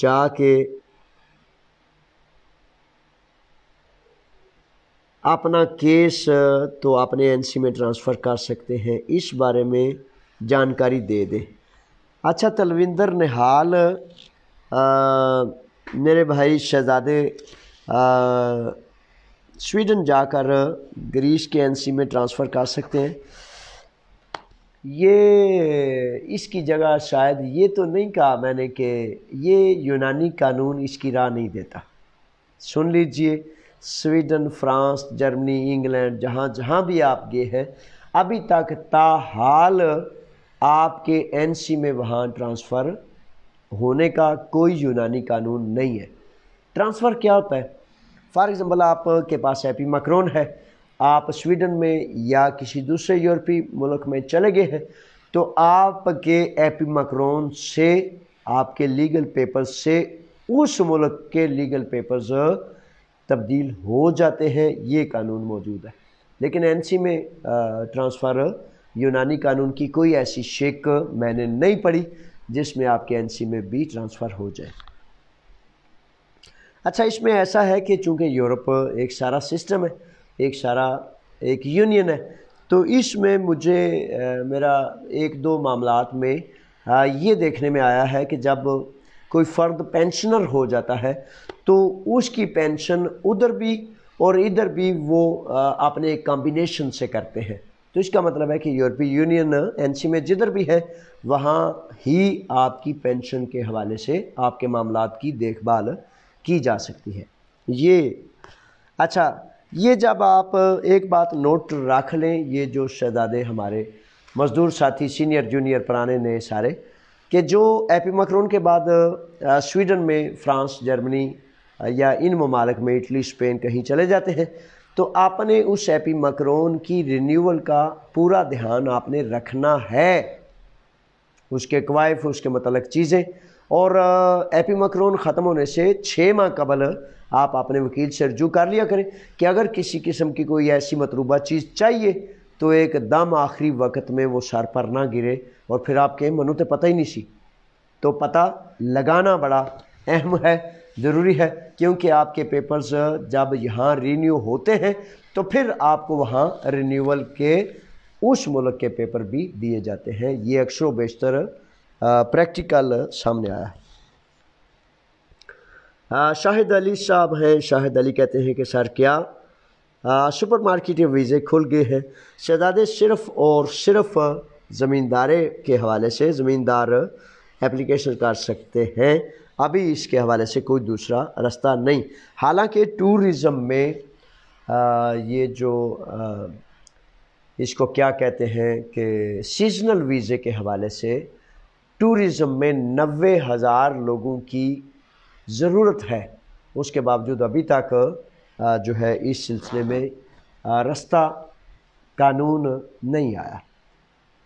[SPEAKER 1] जाके अपना केस तो अपने एनसी में ट्रांसफ़र कर सकते हैं इस बारे में जानकारी दे दें अच्छा तलविंदर निहाल मेरे भाई शहजादे स्वीडन जाकर ग्रीस के एनसी में ट्रांसफ़र कर सकते हैं ये इसकी जगह शायद ये तो नहीं कहा मैंने कि ये यूनानी कानून इसकी राह नहीं देता सुन लीजिए स्वीडन फ्रांस जर्मनी इंग्लैंड जहाँ जहाँ भी आप गए हैं अभी तक ताहाल आपके एनसी में वहाँ ट्रांसफ़र होने का कोई यूनानी कानून नहीं है ट्रांसफ़र क्या होता है फॉर एग्ज़ाम्पल आपके पास एपी मक्रोन है आप स्वीडन में या किसी दूसरे यूरोपीय मुल्क में चले गए हैं तो आपके एपी मक्रोन से आपके लीगल पेपर से उस मुल्क के लीगल पेपर्स तब्दील हो जाते हैं ये कानून मौजूद है लेकिन एन में ट्रांसफ़र यूनानी कानून की कोई ऐसी शेक मैंने नहीं पढ़ी जिसमें आपके एन में भी ट्रांसफ़र हो जाए अच्छा इसमें ऐसा है कि चूंकि यूरोप एक सारा सिस्टम है एक सारा एक यूनियन है तो इसमें मुझे आ, मेरा एक दो मामला में आ, ये देखने में आया है कि जब कोई फ़र्द पेंशनर हो जाता है तो उसकी पेंशन उधर भी और इधर भी वो अपने एक कॉम्बिनेशन से करते हैं तो इसका मतलब है कि यूरोपीय यूनियन एनसी में जिधर भी है वहाँ ही आपकी पेंशन के हवाले से आपके मामला की देखभाल की जा सकती है ये अच्छा ये जब आप एक बात नोट रख लें ये जो शहजादे हमारे मज़दूर साथी सीनियर जूनियर पुराने नए सारे कि जो एपी मकरून के बाद स्वीडन में फ्रांस जर्मनी या इन ममालक में इटली स्पेन कहीं चले जाते हैं तो आपने उस एपी मकरोन की रिन्यूअल का पूरा ध्यान आपने रखना है उसके क्वाइफ उसके मतलब चीज़ें और एपी मकरोन ख़त्म होने से छः माह कबल आप अपने वकील से रजू कर लिया करें कि अगर किसी किस्म की कोई ऐसी मतलूबा चीज़ चाहिए तो एक दम आखिरी वक्त में वो सर पर ना गिरे और फिर आपके मनु तो पता ही नहीं सी तो पता लगाना बड़ा अहम है ज़रूरी है क्योंकि आपके पेपर्स जब यहाँ रीन्यू होते हैं तो फिर आपको वहाँ रिन्यूअल के उस मुल्क के पेपर भी दिए जाते हैं ये अक्सर बेशतर प्रैक्टिकल सामने आया है शाहिद अली साहब हैं शाहिद अली कहते हैं कि सर क्या सुपर मार्केट या वीज़े खुल गए हैं शहजादे सिर्फ और सिर्फ ज़मींदारे के हवाले से ज़मींदार एप्लीकेशन कर सकते हैं अभी इसके हवाले से कोई दूसरा रास्ता नहीं हालांकि टूरिज़म में आ, ये जो आ, इसको क्या कहते हैं कि सीजनल वीज़े के हवाले से टूरिज़म में नबे हज़ार लोगों की ज़रूरत है उसके बावजूद अभी तक आ, जो है इस सिलसिले में रास्ता कानून नहीं आया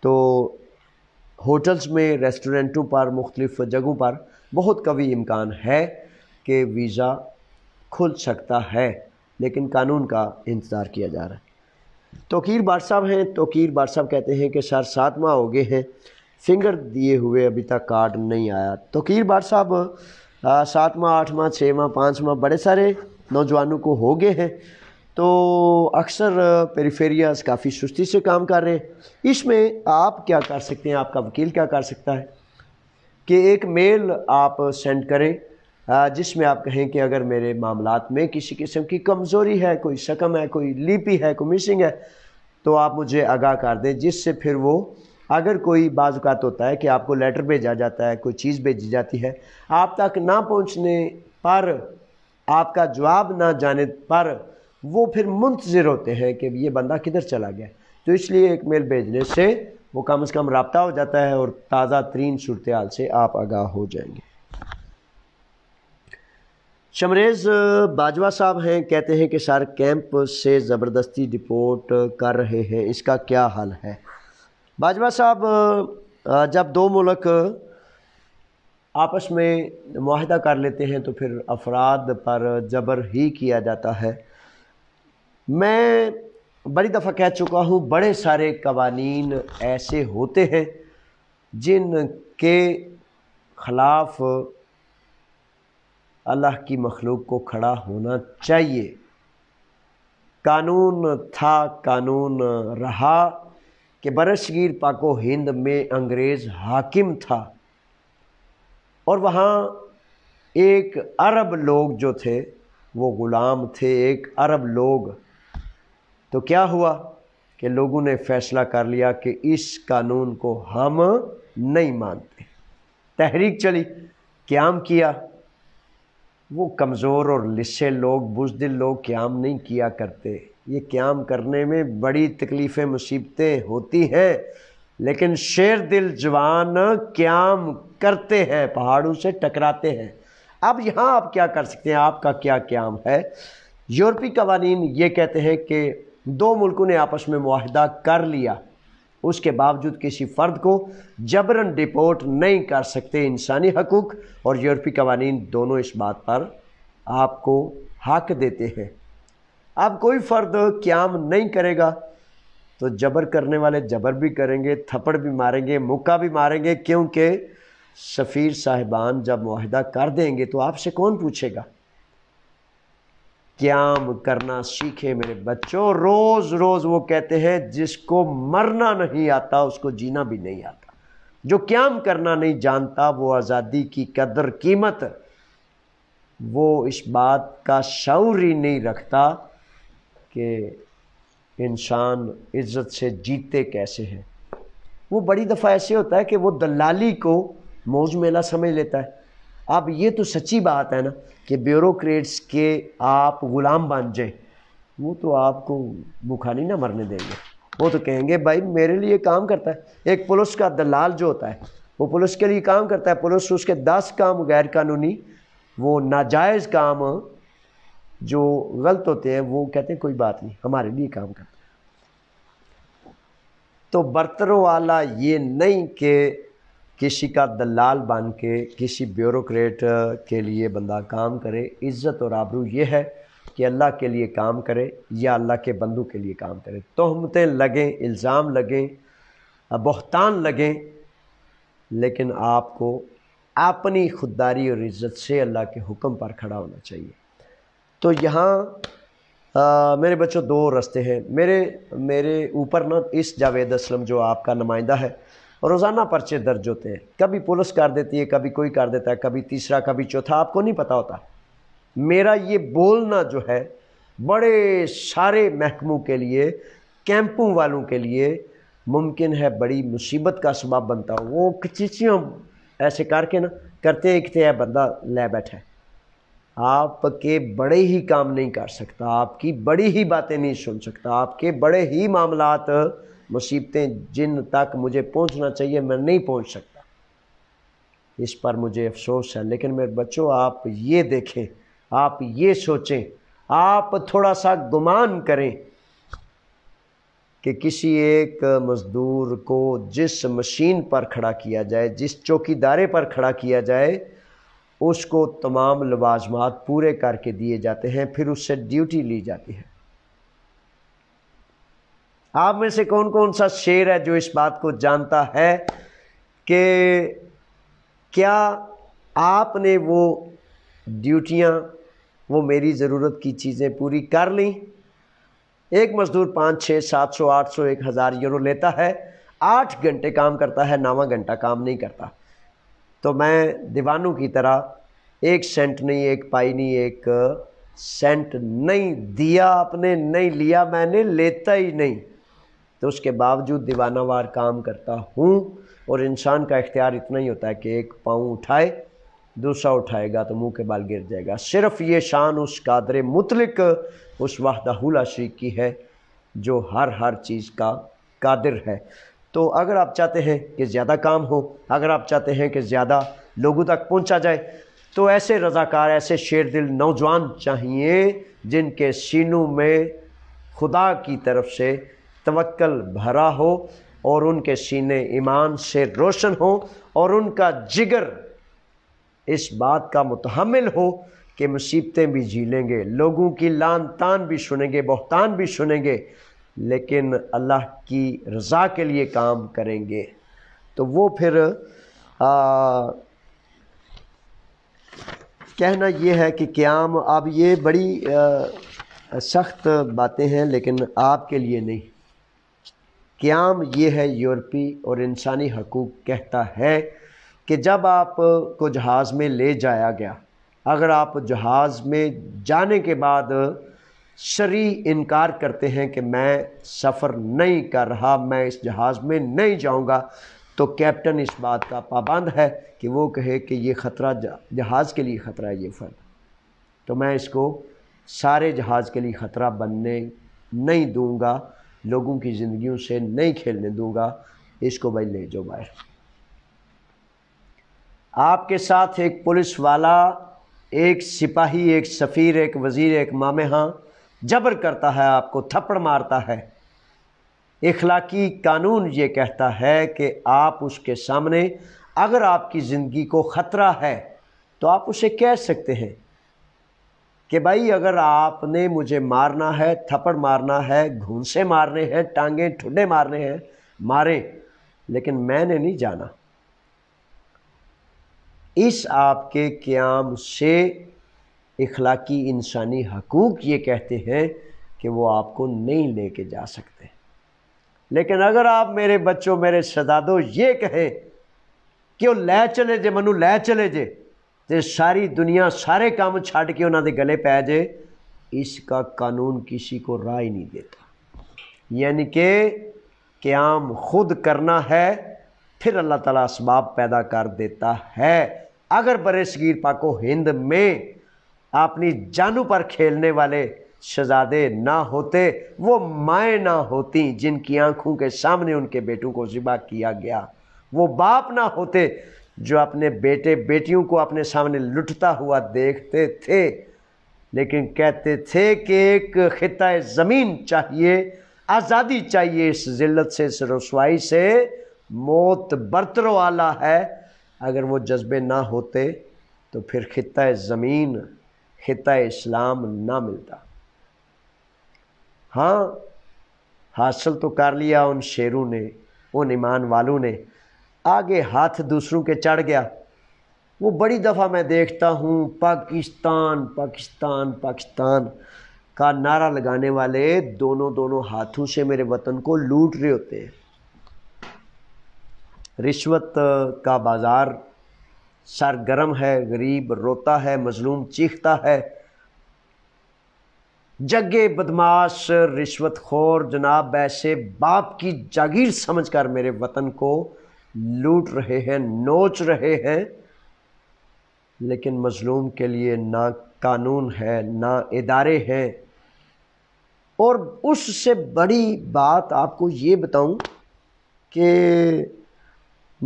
[SPEAKER 1] तो होटल्स में रेस्टोरेंटों पर मुख्तलिफ़ जगहों पर बहुत कभी इम्कान है कि वीज़ा खुल सकता है लेकिन कानून का इंतज़ार किया जा रहा है तोकीर साहब हैं तोकीर साहब कहते हैं कि सर सात माह हो गए हैं फिंगर दिए हुए अभी तक कार्ड नहीं आया तोकीर साहब सात आठ माह छः माह पाँच माह बड़े सारे नौजवानों को हो गए हैं तो अक्सर पेरीफेरियाज काफ़ी सुस्ती से काम कर रहे हैं इसमें आप क्या कर सकते हैं आपका वकील क्या कर सकता है कि एक मेल आप सेंड करें जिसमें आप कहें कि अगर मेरे मामला में किसी किस्म की कमज़ोरी है कोई शकम है कोई लिपी है कोई मिसिंग है तो आप मुझे आगाह कर दें जिससे फिर वो अगर कोई बाज़ात होता है कि आपको लेटर भेजा जाता है कोई चीज़ भेजी जाती है आप तक ना पहुँचने पर आपका जवाब ना जाने पर वो फिर मुंतज़र होते हैं कि ये बंदा किधर चला गया तो इसलिए एक मेल भेजने से वो कम से कम रबता हो जाता है और ताज़ा तरीन सूरत से आप आगाह हो जाएंगे शमरेज़ बाजवा साहब हैं कहते हैं कि सर कैंप से ज़बरदस्ती डिपोर्ट कर रहे हैं इसका क्या हल है बाजवा साहब जब दो मुल्क आपस में माहिदा कर लेते हैं तो फिर अफराद पर जबर ही किया जाता है मैं बड़ी दफ़ा कह चुका हूँ बड़े सारे कवानीन ऐसे होते हैं जिन के ख़िलाफ़ अल्लाह की मखलूक को खड़ा होना चाहिए कानून था कानून रहा कि बरसगीर पाको हिंद में अंग्रेज़ हाकिम था और वहाँ एक अरब लोग जो थे वो ग़ुलाम थे एक अरब लोग तो क्या हुआ कि लोगों ने फैसला कर लिया कि इस कानून को हम नहीं मानते तहरीक चली क्याम किया वो कमज़ोर और लिस्से लोग बुजदिल लोग क्याम नहीं किया करते ये क्याम करने में बड़ी तकलीफ़ें मुसीबतें होती हैं लेकिन शेर दिल जवान क्याम करते हैं पहाड़ों से टकराते हैं अब यहाँ आप क्या कर सकते हैं आपका क्या क्याम है यूरोपी कवानीन ये कहते हैं कि दो मुल्कों ने आपस में माहदा कर लिया उसके बावजूद किसी फ़र्द को जबरन डिपोर्ट नहीं कर सकते इंसानी हकूक़ और यूरोपी कवानीन दोनों इस बात पर आपको हक देते हैं अब कोई फ़र्द क्याम नहीं करेगा तो जबर करने वाले जबर भी करेंगे थप्पड़ भी मारेंगे मुक्का भी मारेंगे क्योंकि सफ़ीर साहिबान जब माहदा कर देंगे तो आपसे कौन पूछेगा क्याम करना सीखे मेरे बच्चों रोज़ रोज़ वो कहते हैं जिसको मरना नहीं आता उसको जीना भी नहीं आता जो क्याम करना नहीं जानता वो आज़ादी की कदर कीमत वो इस बात का शौर ही नहीं रखता कि इंसान इज़्ज़त से जीते कैसे हैं वो बड़ी दफ़ा ऐसे होता है कि वो दलाली को मौज मेला समझ लेता है आप ये तो सच्ची बात है ना कि ब्यूरोक्रेट्स के आप गुलाम बन जाएं वो तो आपको भूखा नहीं ना मरने देंगे वो तो कहेंगे भाई मेरे लिए काम करता है एक पुलिस का दलाल जो होता है वो पुलिस के लिए काम करता है पुलिस उसके दस काम गैर कानूनी वो नाजायज़ काम जो गलत होते हैं वो कहते हैं कोई बात नहीं हमारे लिए काम करता है तो बर्तरों वाला ये नहीं कि किसी का दलाल बन के किसी ब्यूरोक्रेट के लिए बंदा काम करे इज़्ज़त और आबरू ये है कि अल्लाह के लिए काम करे या अल्लाह के बंदू के लिए काम करे तोहमतें लगें इल्ज़ाम लगें बहतान लगें लेकिन आपको अपनी खुददारी और इज़्ज़त से अल्लाह के हुक्म पर खड़ा होना चाहिए तो यहाँ मेरे बच्चों दो रस्ते हैं मेरे मेरे ऊपर ना इस जावेद असलम जो आपका नुमाइंदा है रोज़ाना पर्चे दर्ज होते हैं कभी पुलिस कर देती है कभी कोई कर देता है कभी तीसरा कभी चौथा आपको नहीं पता होता मेरा ये बोलना जो है बड़े सारे महकमों के लिए कैंपों वालों के लिए मुमकिन है बड़ी मुसीबत का सबाब बनता हो वो चीचियों ऐसे करके ना करते इकते है बंदा ले बैठे आपके बड़े ही काम नहीं कर सकता आपकी बड़ी ही बातें नहीं सुन सकता आपके बड़े ही मामलात मुसीबतें जिन तक मुझे पहुंचना चाहिए मैं नहीं पहुंच सकता इस पर मुझे अफसोस है लेकिन मेरे बच्चों आप ये देखें आप ये सोचें आप थोड़ा सा गुमान करें कि किसी एक मज़दूर को जिस मशीन पर खड़ा किया जाए जिस चौकीदारे पर खड़ा किया जाए उसको तमाम लवाजमात पूरे करके दिए जाते हैं फिर उससे ड्यूटी ली जाती है आप में से कौन कौन सा शेर है जो इस बात को जानता है कि क्या आपने वो ड्यूटियाँ वो मेरी ज़रूरत की चीज़ें पूरी कर ली एक मज़दूर पाँच छः सात सौ आठ सौ एक हज़ार यूरो लेता है आठ घंटे काम करता है नवा घंटा काम नहीं करता तो मैं दीवानों की तरह एक सेंट नहीं एक पाई नहीं एक सेंट नहीं दिया आपने नहीं लिया मैंने लेता ही नहीं तो उसके बावजूद दीवानावार काम करता हूँ और इंसान का इख्तियार इतना ही होता है कि एक पाँव उठाए दूसरा उठाएगा तो मुंह के बाल गिर जाएगा सिर्फ ये शान उस कादर मुतलक उस वाहदाहुला शरीक की है जो हर हर चीज़ का कादिर है तो अगर आप चाहते हैं कि ज़्यादा काम हो अगर आप चाहते हैं कि ज़्यादा लोगों तक पहुंचा जाए तो ऐसे रज़ाकार ऐसे शेर दिल नौजवान चाहिए जिनके सीनों में खुदा की तरफ से तवक्ल भरा हो और उनके सीने ईमान से रोशन हो और उनका जिगर इस बात का मुतहमल हो कि मुसीबतें भी झीलेंगे लोगों की लान तान भी सुनेंगे बहतान भी सुनेंगे लेकिन अल्लाह की रज़ा के लिए काम करेंगे तो वो फिर आ, कहना ये है कि क्याम अब ये बड़ी सख्त बातें हैं लेकिन आपके लिए नहीं क्याम ये है यूरोपी और इंसानी हकूक़ कहता है कि जब आप को जहाज़ में ले जाया गया अगर आप जहाज़ में जाने के बाद शरी इनकार करते हैं कि मैं सफ़र नहीं कर रहा मैं इस जहाज़ में नहीं जाऊंगा तो कैप्टन इस बात का पाबंद है कि वो कहे कि ये ख़तरा जहाज़ के लिए ख़तरा है ये फ़र्द तो मैं इसको सारे जहाज़ के लिए ख़तरा बनने नहीं दूंगा लोगों की ज़िंदगियों से नहीं खेलने दूंगा इसको भाई ले जाओ बाहर आपके साथ एक पुलिस वाला एक सिपाही एक सफ़ीर एक वज़ीर एक मामहा जबर करता है आपको थप्पड़ मारता है इखलाकी कानून ये कहता है कि आप उसके सामने अगर आपकी ज़िंदगी को ख़तरा है तो आप उसे कह सकते हैं कि भाई अगर आपने मुझे मारना है थप्पड़ मारना है घूंसे मारने हैं टांगे ठुडे मारने हैं मारे लेकिन मैंने नहीं जाना इस आपके क्याम से इखलाकी इंसानी हकूक़ ये कहते हैं कि वो आपको नहीं लेके जा सकते लेकिन अगर आप मेरे बच्चों मेरे शदादो ये कहें कि वो लै चले जे मनु लै चले जे तो सारी दुनिया सारे काम ਛੱਡ के उन्होंने गले पै जाए इसका कानून किसी को राय नहीं देता यानी कि क्याम खुद करना है फिर अल्लाह ताला इसबाब पैदा कर देता है अगर बर सगीर पाको हिंद में अपनी जानू पर खेलने वाले शहजादे ना होते वो माएँ ना होती जिनकी आंखों के सामने उनके बेटों को ज़िबा किया गया वो बाप ना होते जो अपने बेटे बेटियों को अपने सामने लुटता हुआ देखते थे लेकिन कहते थे कि एक ख़त ज़मीन चाहिए आज़ादी चाहिए इस ज़िल्त से इस रसवाई से मौत बरतर वाला है अगर वो जज्बे ना होते तो फिर ख़त ज़मीन ख़त इस्लाम ना मिलता हाँ हासिल तो कर लिया उन शेरों ने उन ईमान वालों ने आगे हाथ दूसरों के चढ़ गया वो बड़ी दफ़ा मैं देखता हूँ पाकिस्तान पाकिस्तान पाकिस्तान का नारा लगाने वाले दोनों दोनों हाथों से मेरे वतन को लूट रहे होते हैं रिश्वत का बाज़ार सरगर्म है गरीब रोता है मजलूम चीखता है जगे बदमाश रिश्वत खोर जनाब ऐसे बाप की जागीर समझकर मेरे वतन को लूट रहे हैं नोच रहे हैं लेकिन मज़लूम के लिए ना कानून है ना इदारे हैं और उससे बड़ी बात आपको ये बताऊं कि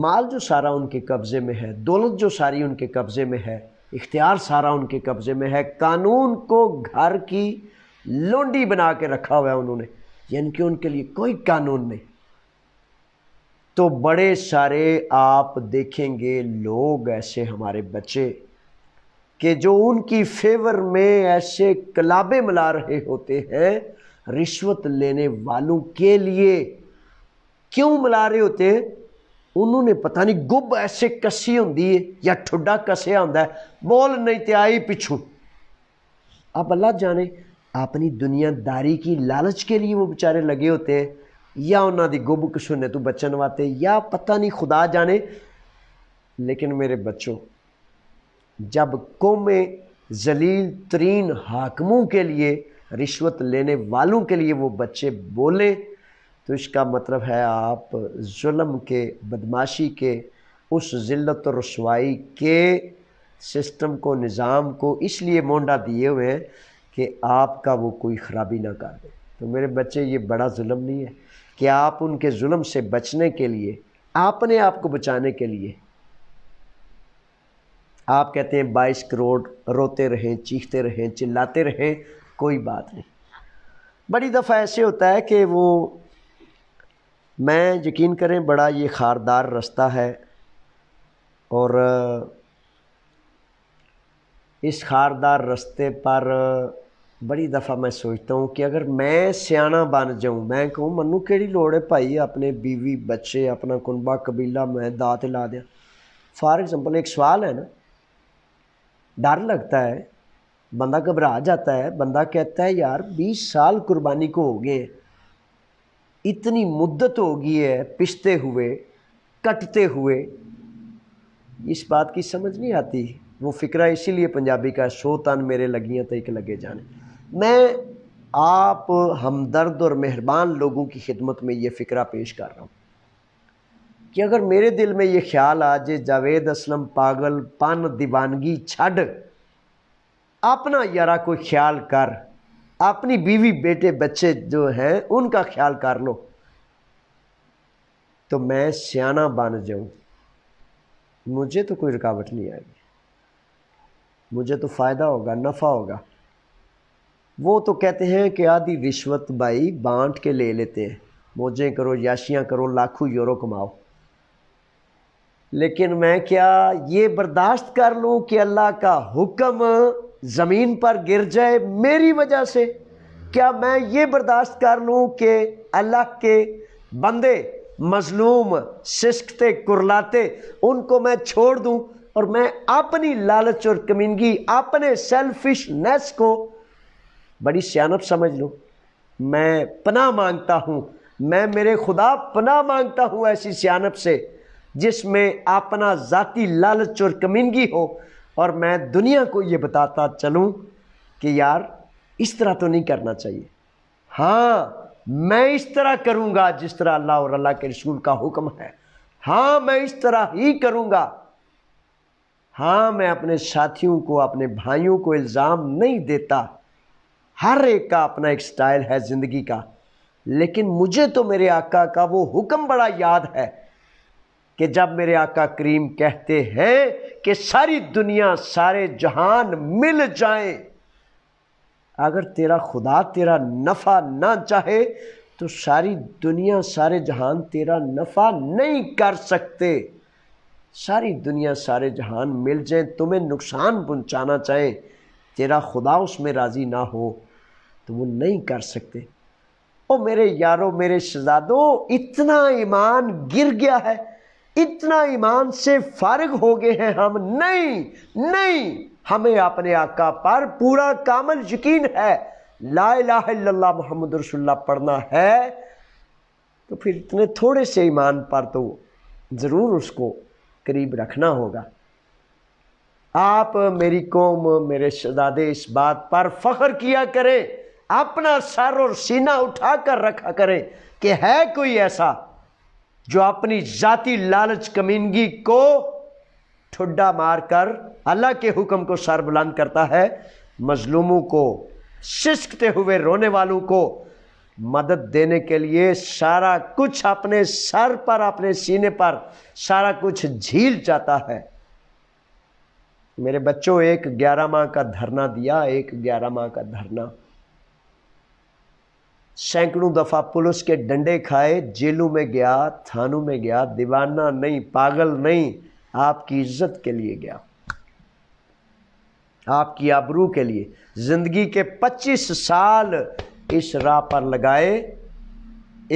[SPEAKER 1] माल जो सारा उनके कब्ज़े में है दौलत जो सारी उनके कब्ज़े में है इख्तियार सारा उनके कब्ज़े में है कानून को घर की लोंडी बना के रखा हुआ है उन्होंने यानी कि उनके लिए कोई कानून नहीं तो बड़े सारे आप देखेंगे लोग ऐसे हमारे बच्चे कि जो उनकी फेवर में ऐसे कलाबे मिला रहे होते हैं रिश्वत लेने वालों के लिए क्यों मिला रहे होते हैं उन्होंने पता नहीं गुब ऐसे कसी होंगी है या ठुडा कसे होंगे बोल नहीं तो आई पिछू आप अल्लाह जाने अपनी दुनियादारी की लालच के लिए वो बेचारे लगे होते हैं या उन्होंने गुब ਗੁੱਬ तू बचन ਬਚਣ या पता नहीं खुदा जाने लेकिन मेरे बच्चों जब कौम जलील तरीन हाकमों के लिए रिश्वत लेने वालों के लिए वो बच्चे बोले तो इसका मतलब है आप जुल्म के बदमाशी के उस जिल्लत रसवाई के सिस्टम को निज़ाम को इसलिए मोंडा दिए हुए हैं कि आपका वो कोई ख़राबी ना कर दे तो मेरे बच्चे ये बड़ा जुल्म नहीं है कि आप उनके जुल्म से बचने के लिए आपने आप को बचाने के लिए आप कहते हैं बाईस करोड़ रोते रहें चीखते रहें चिल्लाते रहें कोई बात नहीं बड़ी दफ़ा ऐसे होता है कि वो मैं यकीन करें बड़ा ये खारदार रास्ता है और इस खारदार रास्ते पर बड़ी दफ़ा मैं सोचता हूँ कि अगर मैं सियाना बन जाऊँ मैं कहूँ मनु कि लड़ है भाई अपने बीवी बच्चे अपना कुनबा कबीला मैं दात ला दें फॉर एग्ज़ाम्पल एक सवाल है ना डर लगता है बंदा घबरा जाता है बंदा कहता है यार बीस साल कुर्बानी को हो गए इतनी मुद्दत हो गई है पिसते हुए कटते हुए इस बात की समझ नहीं आती वो फ़िक्रा इसीलिए पंजाबी का शो तन मेरे लगियाँ तो एक लगे जाने मैं आप हमदर्द और मेहरबान लोगों की खिदमत में ये फ़िक्रा पेश कर रहा हूँ कि अगर मेरे दिल में ये ख्याल आ जाए जावेद असलम पागल पन दीवानगी छड़ अपना यारा कोई ख्याल कर अपनी बीवी बेटे बच्चे जो हैं उनका ख्याल कर लो तो मैं सियाना बन जाऊँ मुझे तो कोई रुकावट नहीं आएगी मुझे तो फ़ायदा होगा नफ़ा होगा वो तो कहते हैं कि आदि रिश्वत भाई बांट के ले लेते हैं मौजें करो याशियाँ करो लाखों यूरो कमाओ लेकिन मैं क्या ये बर्दाश्त कर लूँ कि अल्लाह का हुक्म ज़मीन पर गिर जाए मेरी वजह से क्या मैं ये बर्दाश्त कर लूँ कि अल्लाह के बंदे मजलूम सिस्कते कुरलाते उनको मैं छोड़ दूँ और मैं अपनी लालच और कमीनगी अपने सेल्फिशनेस को बड़ी सियानप समझ लो मैं पना मांगता हूँ मैं मेरे खुदा पना मांगता हूँ ऐसी सियानप से जिसमें अपना ज़ाती लालच और कमिंगी हो और मैं दुनिया को ये बताता चलूँ कि यार इस तरह तो नहीं करना चाहिए हाँ मैं इस तरह करूँगा जिस तरह अल्लाह और अल्लाह के रसूल का हुक्म है हाँ मैं इस तरह ही करूँगा हाँ मैं अपने साथियों को अपने भाइयों को इल्ज़ाम नहीं देता हर एक का अपना एक स्टाइल है ज़िंदगी का लेकिन मुझे तो मेरे आका का वो हुक्म बड़ा याद है कि जब मेरे आका करीम कहते हैं कि सारी दुनिया सारे जहान मिल जाए अगर तेरा खुदा तेरा नफ़ा ना चाहे तो सारी दुनिया सारे जहान तेरा नफ़ा नहीं कर सकते सारी दुनिया सारे जहान मिल जाए तुम्हें नुकसान पहुंचाना चाहे तेरा खुदा उसमें राज़ी ना हो तो वो नहीं कर सकते ओ मेरे यारों मेरे शहजादो इतना ईमान गिर गया है इतना ईमान से फारग हो गए हैं हम नहीं नहीं हमें अपने आका पर पूरा कामल यकीन है ला मोहम्मद रसुल्ला पढ़ना है तो फिर इतने थोड़े से ईमान पर तो ज़रूर उसको करीब रखना होगा आप मेरी कौम मेरे शहजादे इस बात पर फ़ख्र किया करें अपना सर और सीना उठाकर रखा करें कि है कोई ऐसा जो अपनी जाति लालच कमीनगी को ठुड्डा मारकर अल्लाह के हुक्म को सर बुलंद करता है मजलूमों को सिसकते हुए रोने वालों को मदद देने के लिए सारा कुछ अपने सर पर अपने सीने पर सारा कुछ झील जाता है मेरे बच्चों एक ग्यारह माह का धरना दिया एक ग्यारह माह का धरना सैकड़ों दफ़ा पुलिस के डंडे खाए जेलों में गया थानों में गया दीवाना नहीं पागल नहीं आपकी इज्जत के लिए गया आपकी आबरू के लिए ज़िंदगी के 25 साल इस राह पर लगाए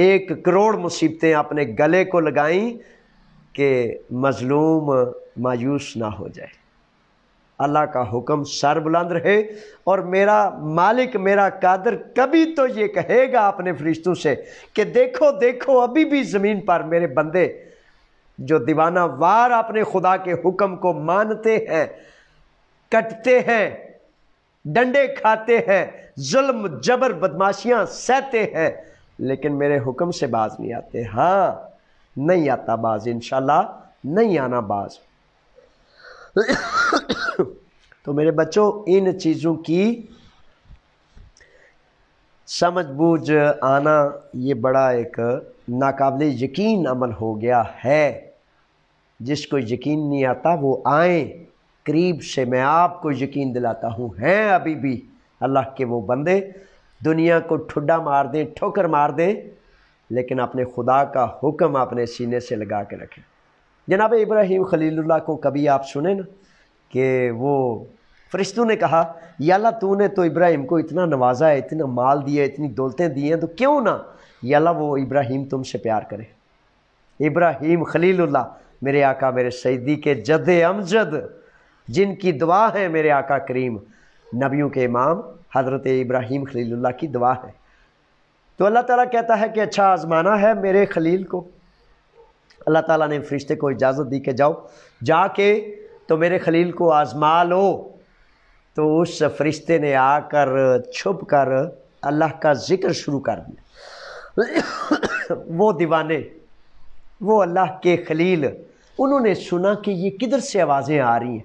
[SPEAKER 1] एक करोड़ मुसीबतें अपने गले को लगाई कि मज़लूम मायूस ना हो जाए अल्लाह का हुक्म सरबुलंद रहे और मेरा मालिक मेरा कादर कभी तो ये कहेगा अपने फरिश्तों से कि देखो देखो अभी भी ज़मीन पर मेरे बंदे जो दीवाना वार अपने खुदा के हुक्म को मानते हैं कटते हैं डंडे खाते हैं जुल्म जबर बदमाशियां सहते हैं लेकिन मेरे हुक्म से बाज नहीं आते हाँ नहीं आता बाज इन नहीं आना बाज़ तो मेरे बच्चों इन चीज़ों की समझ बूझ आना ये बड़ा एक नाकबिल यकीन अमल हो गया है जिसको यकीन नहीं आता वो आए करीब से मैं आपको यकीन दिलाता हूँ हैं अभी भी अल्लाह के वो बंदे दुनिया को ठुड्डा मार दें ठोकर मार दें लेकिन अपने खुदा का हुक्म अपने सीने से लगा के रखें जनाब इब्राहिम खलील्ला को कभी आप सुने ना कि वो फरिश्तों ने कहा याला तूने तो इब्राहिम को इतना नवाजा है इतना माल दिया इतनी दौलतें दी हैं तो क्यों ना याला वो इब्राहिम तुमसे प्यार करे इब्राहिम खलील्ला मेरे आका मेरे सईदी के जद अमजद जिनकी दुआ है मेरे आका करीम नबियों के इमाम हज़रत इब्राहिम खलील्ला की दुआ है तो अल्लाह ताला कहता है कि अच्छा आजमाना है मेरे खलील को अल्लाह ताला ने फरिश्ते को इजाज़त दी के जाओ जाके तो मेरे खलील को आज़मा लो तो उस फरिश्ते ने आकर छुप कर अल्लाह का ज़िक्र शुरू कर दिया वो दीवाने वो अल्लाह के खलील उन्होंने सुना कि ये किधर से आवाज़ें आ रही हैं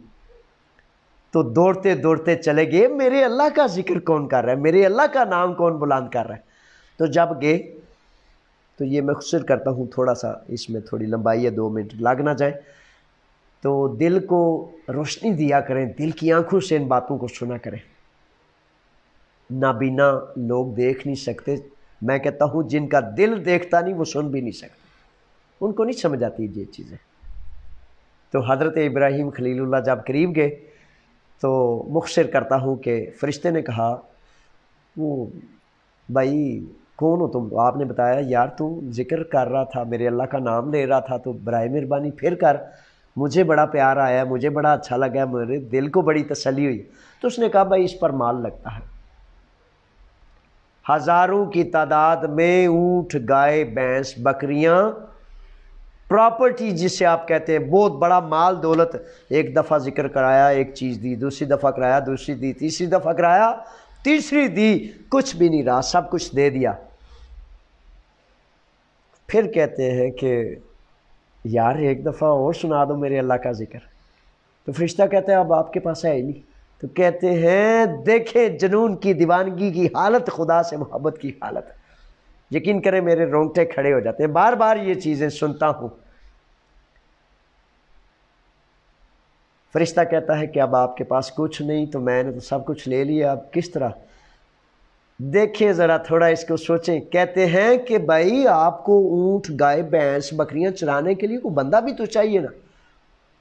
[SPEAKER 1] तो दौड़ते दौड़ते चले गए मेरे अल्लाह का जिक्र कौन कर रहा है मेरे अल्लाह का नाम कौन बुलंद कर रहा है तो जब गए तो ये मैं खुशर करता हूँ थोड़ा सा इसमें थोड़ी लंबाई है दो मिनट लाग ना जाए तो दिल को रोशनी दिया करें दिल की आंखों से इन बातों को सुना करें ना बिना लोग देख नहीं सकते मैं कहता हूँ जिनका दिल देखता नहीं वो सुन भी नहीं सकते उनको नहीं समझ आती ये चीज़ें तो हज़रत इब्राहिम खलीलुल्लाह जब करीब गए तो मुखसर करता हूँ कि फ़रिश्ते ने कहा वो भाई कौन हो तुम आपने बताया यार तू जिक्र कर रहा था मेरे अल्लाह का नाम ले रहा था तो बर मेहरबानी फिर कर मुझे बड़ा प्यार आया मुझे बड़ा अच्छा लगा मेरे दिल को बड़ी तसली हुई तो उसने कहा भाई इस पर माल लगता है हज़ारों की तादाद में ऊँट गाय भैंस बकरियाँ प्रॉपर्टी जिसे आप कहते हैं बहुत बड़ा माल दौलत एक दफ़ा जिक्र कराया एक चीज़ दी दूसरी दफ़ा कराया दूसरी दी तीसरी दफ़ा कराया तीसरी दी कुछ भी नहीं रहा सब कुछ दे दिया फिर कहते हैं कि यार एक दफ़ा और सुना दो मेरे अल्लाह का ज़िक्र तो फरिश्ता कहते हैं अब आपके पास है ही नहीं तो कहते हैं देखे जुनून की दीवानगी की हालत खुदा से मोहब्बत की हालत यकीन करें मेरे रोंगटे खड़े हो जाते हैं बार बार ये चीज़ें सुनता हूँ फरिश्ता कहता है कि अब आपके पास कुछ नहीं तो मैंने तो सब कुछ ले लिया अब किस तरह देखिए ज़रा थोड़ा इसको सोचें कहते हैं कि भाई आपको ऊँट गाय भैंस बकरियां चराने के लिए कोई बंदा भी तो चाहिए ना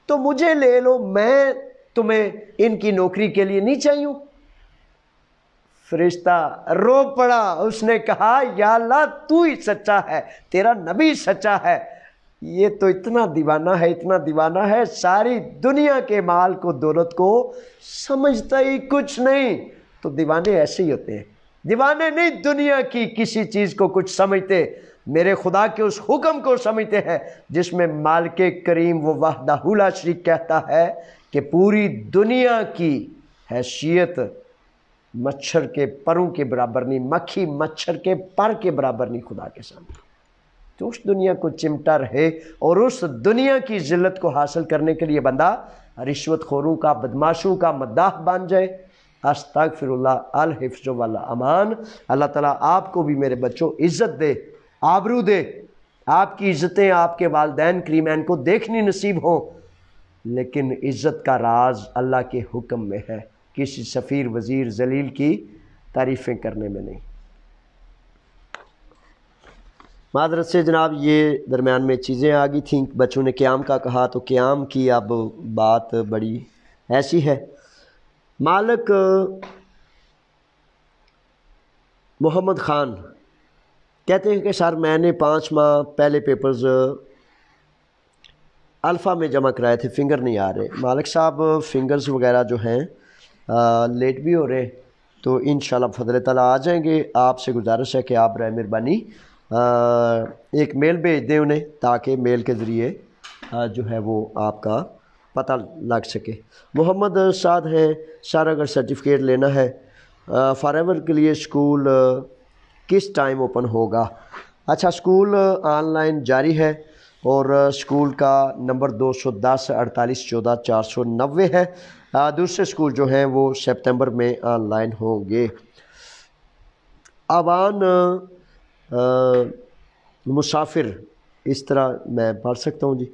[SPEAKER 1] तो मुझे ले लो मैं तुम्हें इनकी नौकरी के लिए नहीं चाहिए फरिश्ता रो पड़ा उसने कहा या अल्लाह तू ही सच्चा है तेरा नबी सच्चा है ये तो इतना दीवाना है इतना दीवाना है सारी दुनिया के माल को दौलत को समझता ही कुछ नहीं तो दीवाने ऐसे ही होते हैं दीवाने नहीं दुनिया की किसी चीज़ को कुछ समझते मेरे खुदा के उस हुक्म को समझते हैं जिसमें माल के करीम वो वाहदाहुला शरीक कहता है कि पूरी दुनिया की हैसियत मच्छर के परों के बराबर नहीं मक्खी मच्छर के पर के बराबर नहीं खुदा के सामने तो उस दुनिया को चिमटा रहे और उस दुनिया की जिल्लत को हासिल करने के लिए बंदा रिश्वत खोरों का बदमाशों का मद्दाह बन जाए अस्ताक फिर अल हिफ्ज वाला अमान अल्लाह ताला आपको भी मेरे बच्चों इज़्ज़त दे आबरू दे आपकी इज़्ज़तें आपके वालदेन क्रीमैन को देखनी नसीब हों लेकिन इज़्ज़त का राज अल्लाह के हुक्म में है किसी सफ़ीर वज़ीर जलील की तारीफ़ें करने में नहीं माजरत से जनाब ये दरमियान में चीज़ें आ गई थी बच्चों ने क्याम का कहा तो क्याम की अब बात बड़ी ऐसी है मालक मोहम्मद ख़ान कहते हैं कि सर मैंने पाँच माह पहले पेपर्स अल्फ़ा में जमा कराए थे फिंगर नहीं आ रहे मालिक साहब फिंगर्स वगैरह जो हैं लेट भी हो रहे तो इन फजल तला आ जाएंगे आपसे गुजारिश है कि आप बर मेहरबानी एक मेल भेज दें उन्हें ताकि मेल के ज़रिए जो है वो आपका पता लग सके मोहम्मद साद है सर अगर सर्टिफिकेट लेना है फॉरेवर के लिए स्कूल किस टाइम ओपन होगा अच्छा स्कूल ऑनलाइन जारी है और स्कूल का नंबर दो सौ दस अड़तालीस चौदह चार सौ नब्बे है दूसरे स्कूल जो हैं वो सितंबर में ऑनलाइन होंगे आवान मुसाफिर इस तरह मैं पढ़ सकता हूँ जी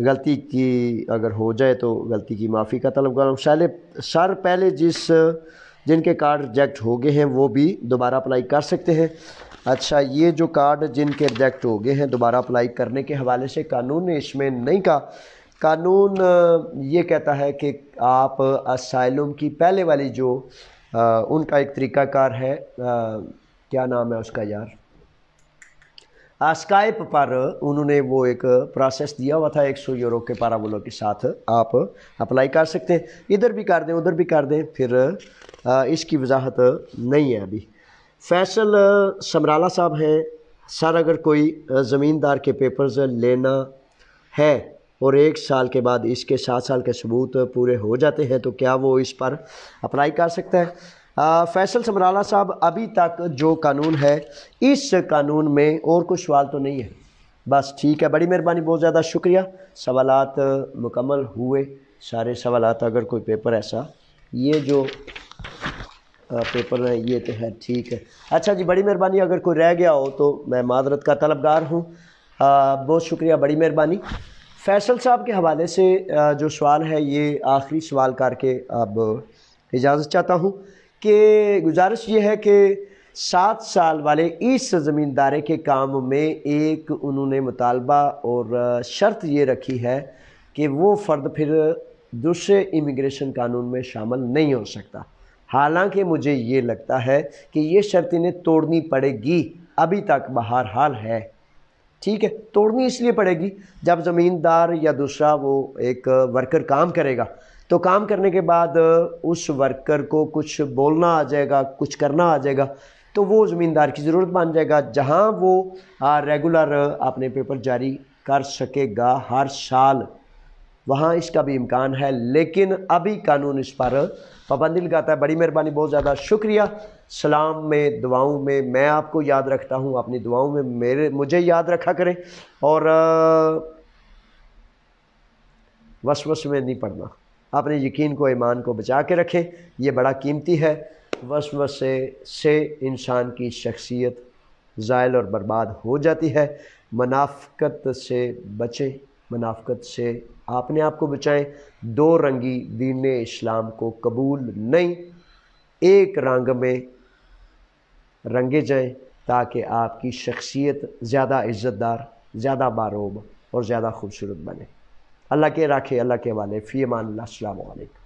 [SPEAKER 1] गलती की अगर हो जाए तो गलती की माफ़ी का तलब कर शैले सर पहले जिस जिनके कार्ड रिजेक्ट हो गए हैं वो भी दोबारा अप्लाई कर सकते हैं अच्छा ये जो कार्ड जिनके रिजेक्ट हो गए हैं दोबारा अप्लाई करने के हवाले से कानून ने इसमें नहीं कहा कानून ये कहता है कि आप असाइलम की पहले वाली जो आ, उनका एक तरीक़ाकार है आ, क्या नाम है उसका यार स्काइप पर उन्होंने वो एक प्रोसेस दिया हुआ था एक सौ यूरो के पाराबोलो के साथ आप अप्लाई कर सकते हैं इधर भी कर दें उधर भी कर दें फिर इसकी वजाहत नहीं है अभी फैसल समराला साहब हैं सर अगर कोई ज़मींदार के पेपर्स लेना है और एक साल के बाद इसके सात साल के सबूत पूरे हो जाते हैं तो क्या वो इस पर अप्लाई कर सकता है फैसल समराला साहब अभी तक जो कानून है इस कानून में और कुछ सवाल तो नहीं है बस ठीक है बड़ी मेहरबानी बहुत ज़्यादा शुक्रिया सवाल मुकम्मल हुए सारे सवाल अगर कोई पेपर ऐसा ये जो पेपर है ये तो है ठीक है अच्छा जी बड़ी मेहरबानी अगर कोई रह गया हो तो मैं मादरत का तलबगार हूँ बहुत शुक्रिया बड़ी मेहरबानी फैसल साहब के हवाले से जो सवाल है ये आखिरी सवाल करके अब इजाज़त चाहता हूँ कि गुजारिश ये है कि सात साल वाले इस ज़मींदारे के काम में एक उन्होंने मुतालबा और शर्त ये रखी है कि वो फ़र्द फिर दूसरे इमिग्रेशन कानून में शामिल नहीं हो सकता हालांकि मुझे ये लगता है कि ये शर्त इन्हें तोड़नी पड़ेगी अभी तक बहर हाल है ठीक है तोड़नी इसलिए पड़ेगी जब ज़मींदार या दूसरा वो एक वर्कर काम करेगा तो काम करने के बाद उस वर्कर को कुछ बोलना आ जाएगा कुछ करना आ जाएगा तो वो ज़मींदार की ज़रूरत बन जाएगा जहाँ वो रेगुलर अपने पेपर जारी कर सकेगा हर साल वहाँ इसका भी इम्कान है लेकिन अभी कानून इस पर पाबंदी लगाता है बड़ी मेहरबानी बहुत ज़्यादा शुक्रिया सलाम में दुआओं में मैं आपको याद रखता हूँ अपनी दुआओं में मेरे मुझे याद रखा करें और वस में नहीं पढ़ना अपने यकीन को ईमान को बचा के रखें ये बड़ा कीमती है वस वसे से इंसान की शख्सियत ज़ायल और बर्बाद हो जाती है मनाफ़त से बचें मुनाफत से अपने आप को बचाएं दो रंगी दीन इस्लाम को कबूल नहीं एक रंग में रंगे जाएं ताकि आपकी शख्सियत ज़्यादा इज़्ज़तदार ज़्यादा बारोब और ज़्यादा खूबसूरत बने अल्लाह के राखे अल्लाह के वाले फीमान अमान अल्लाम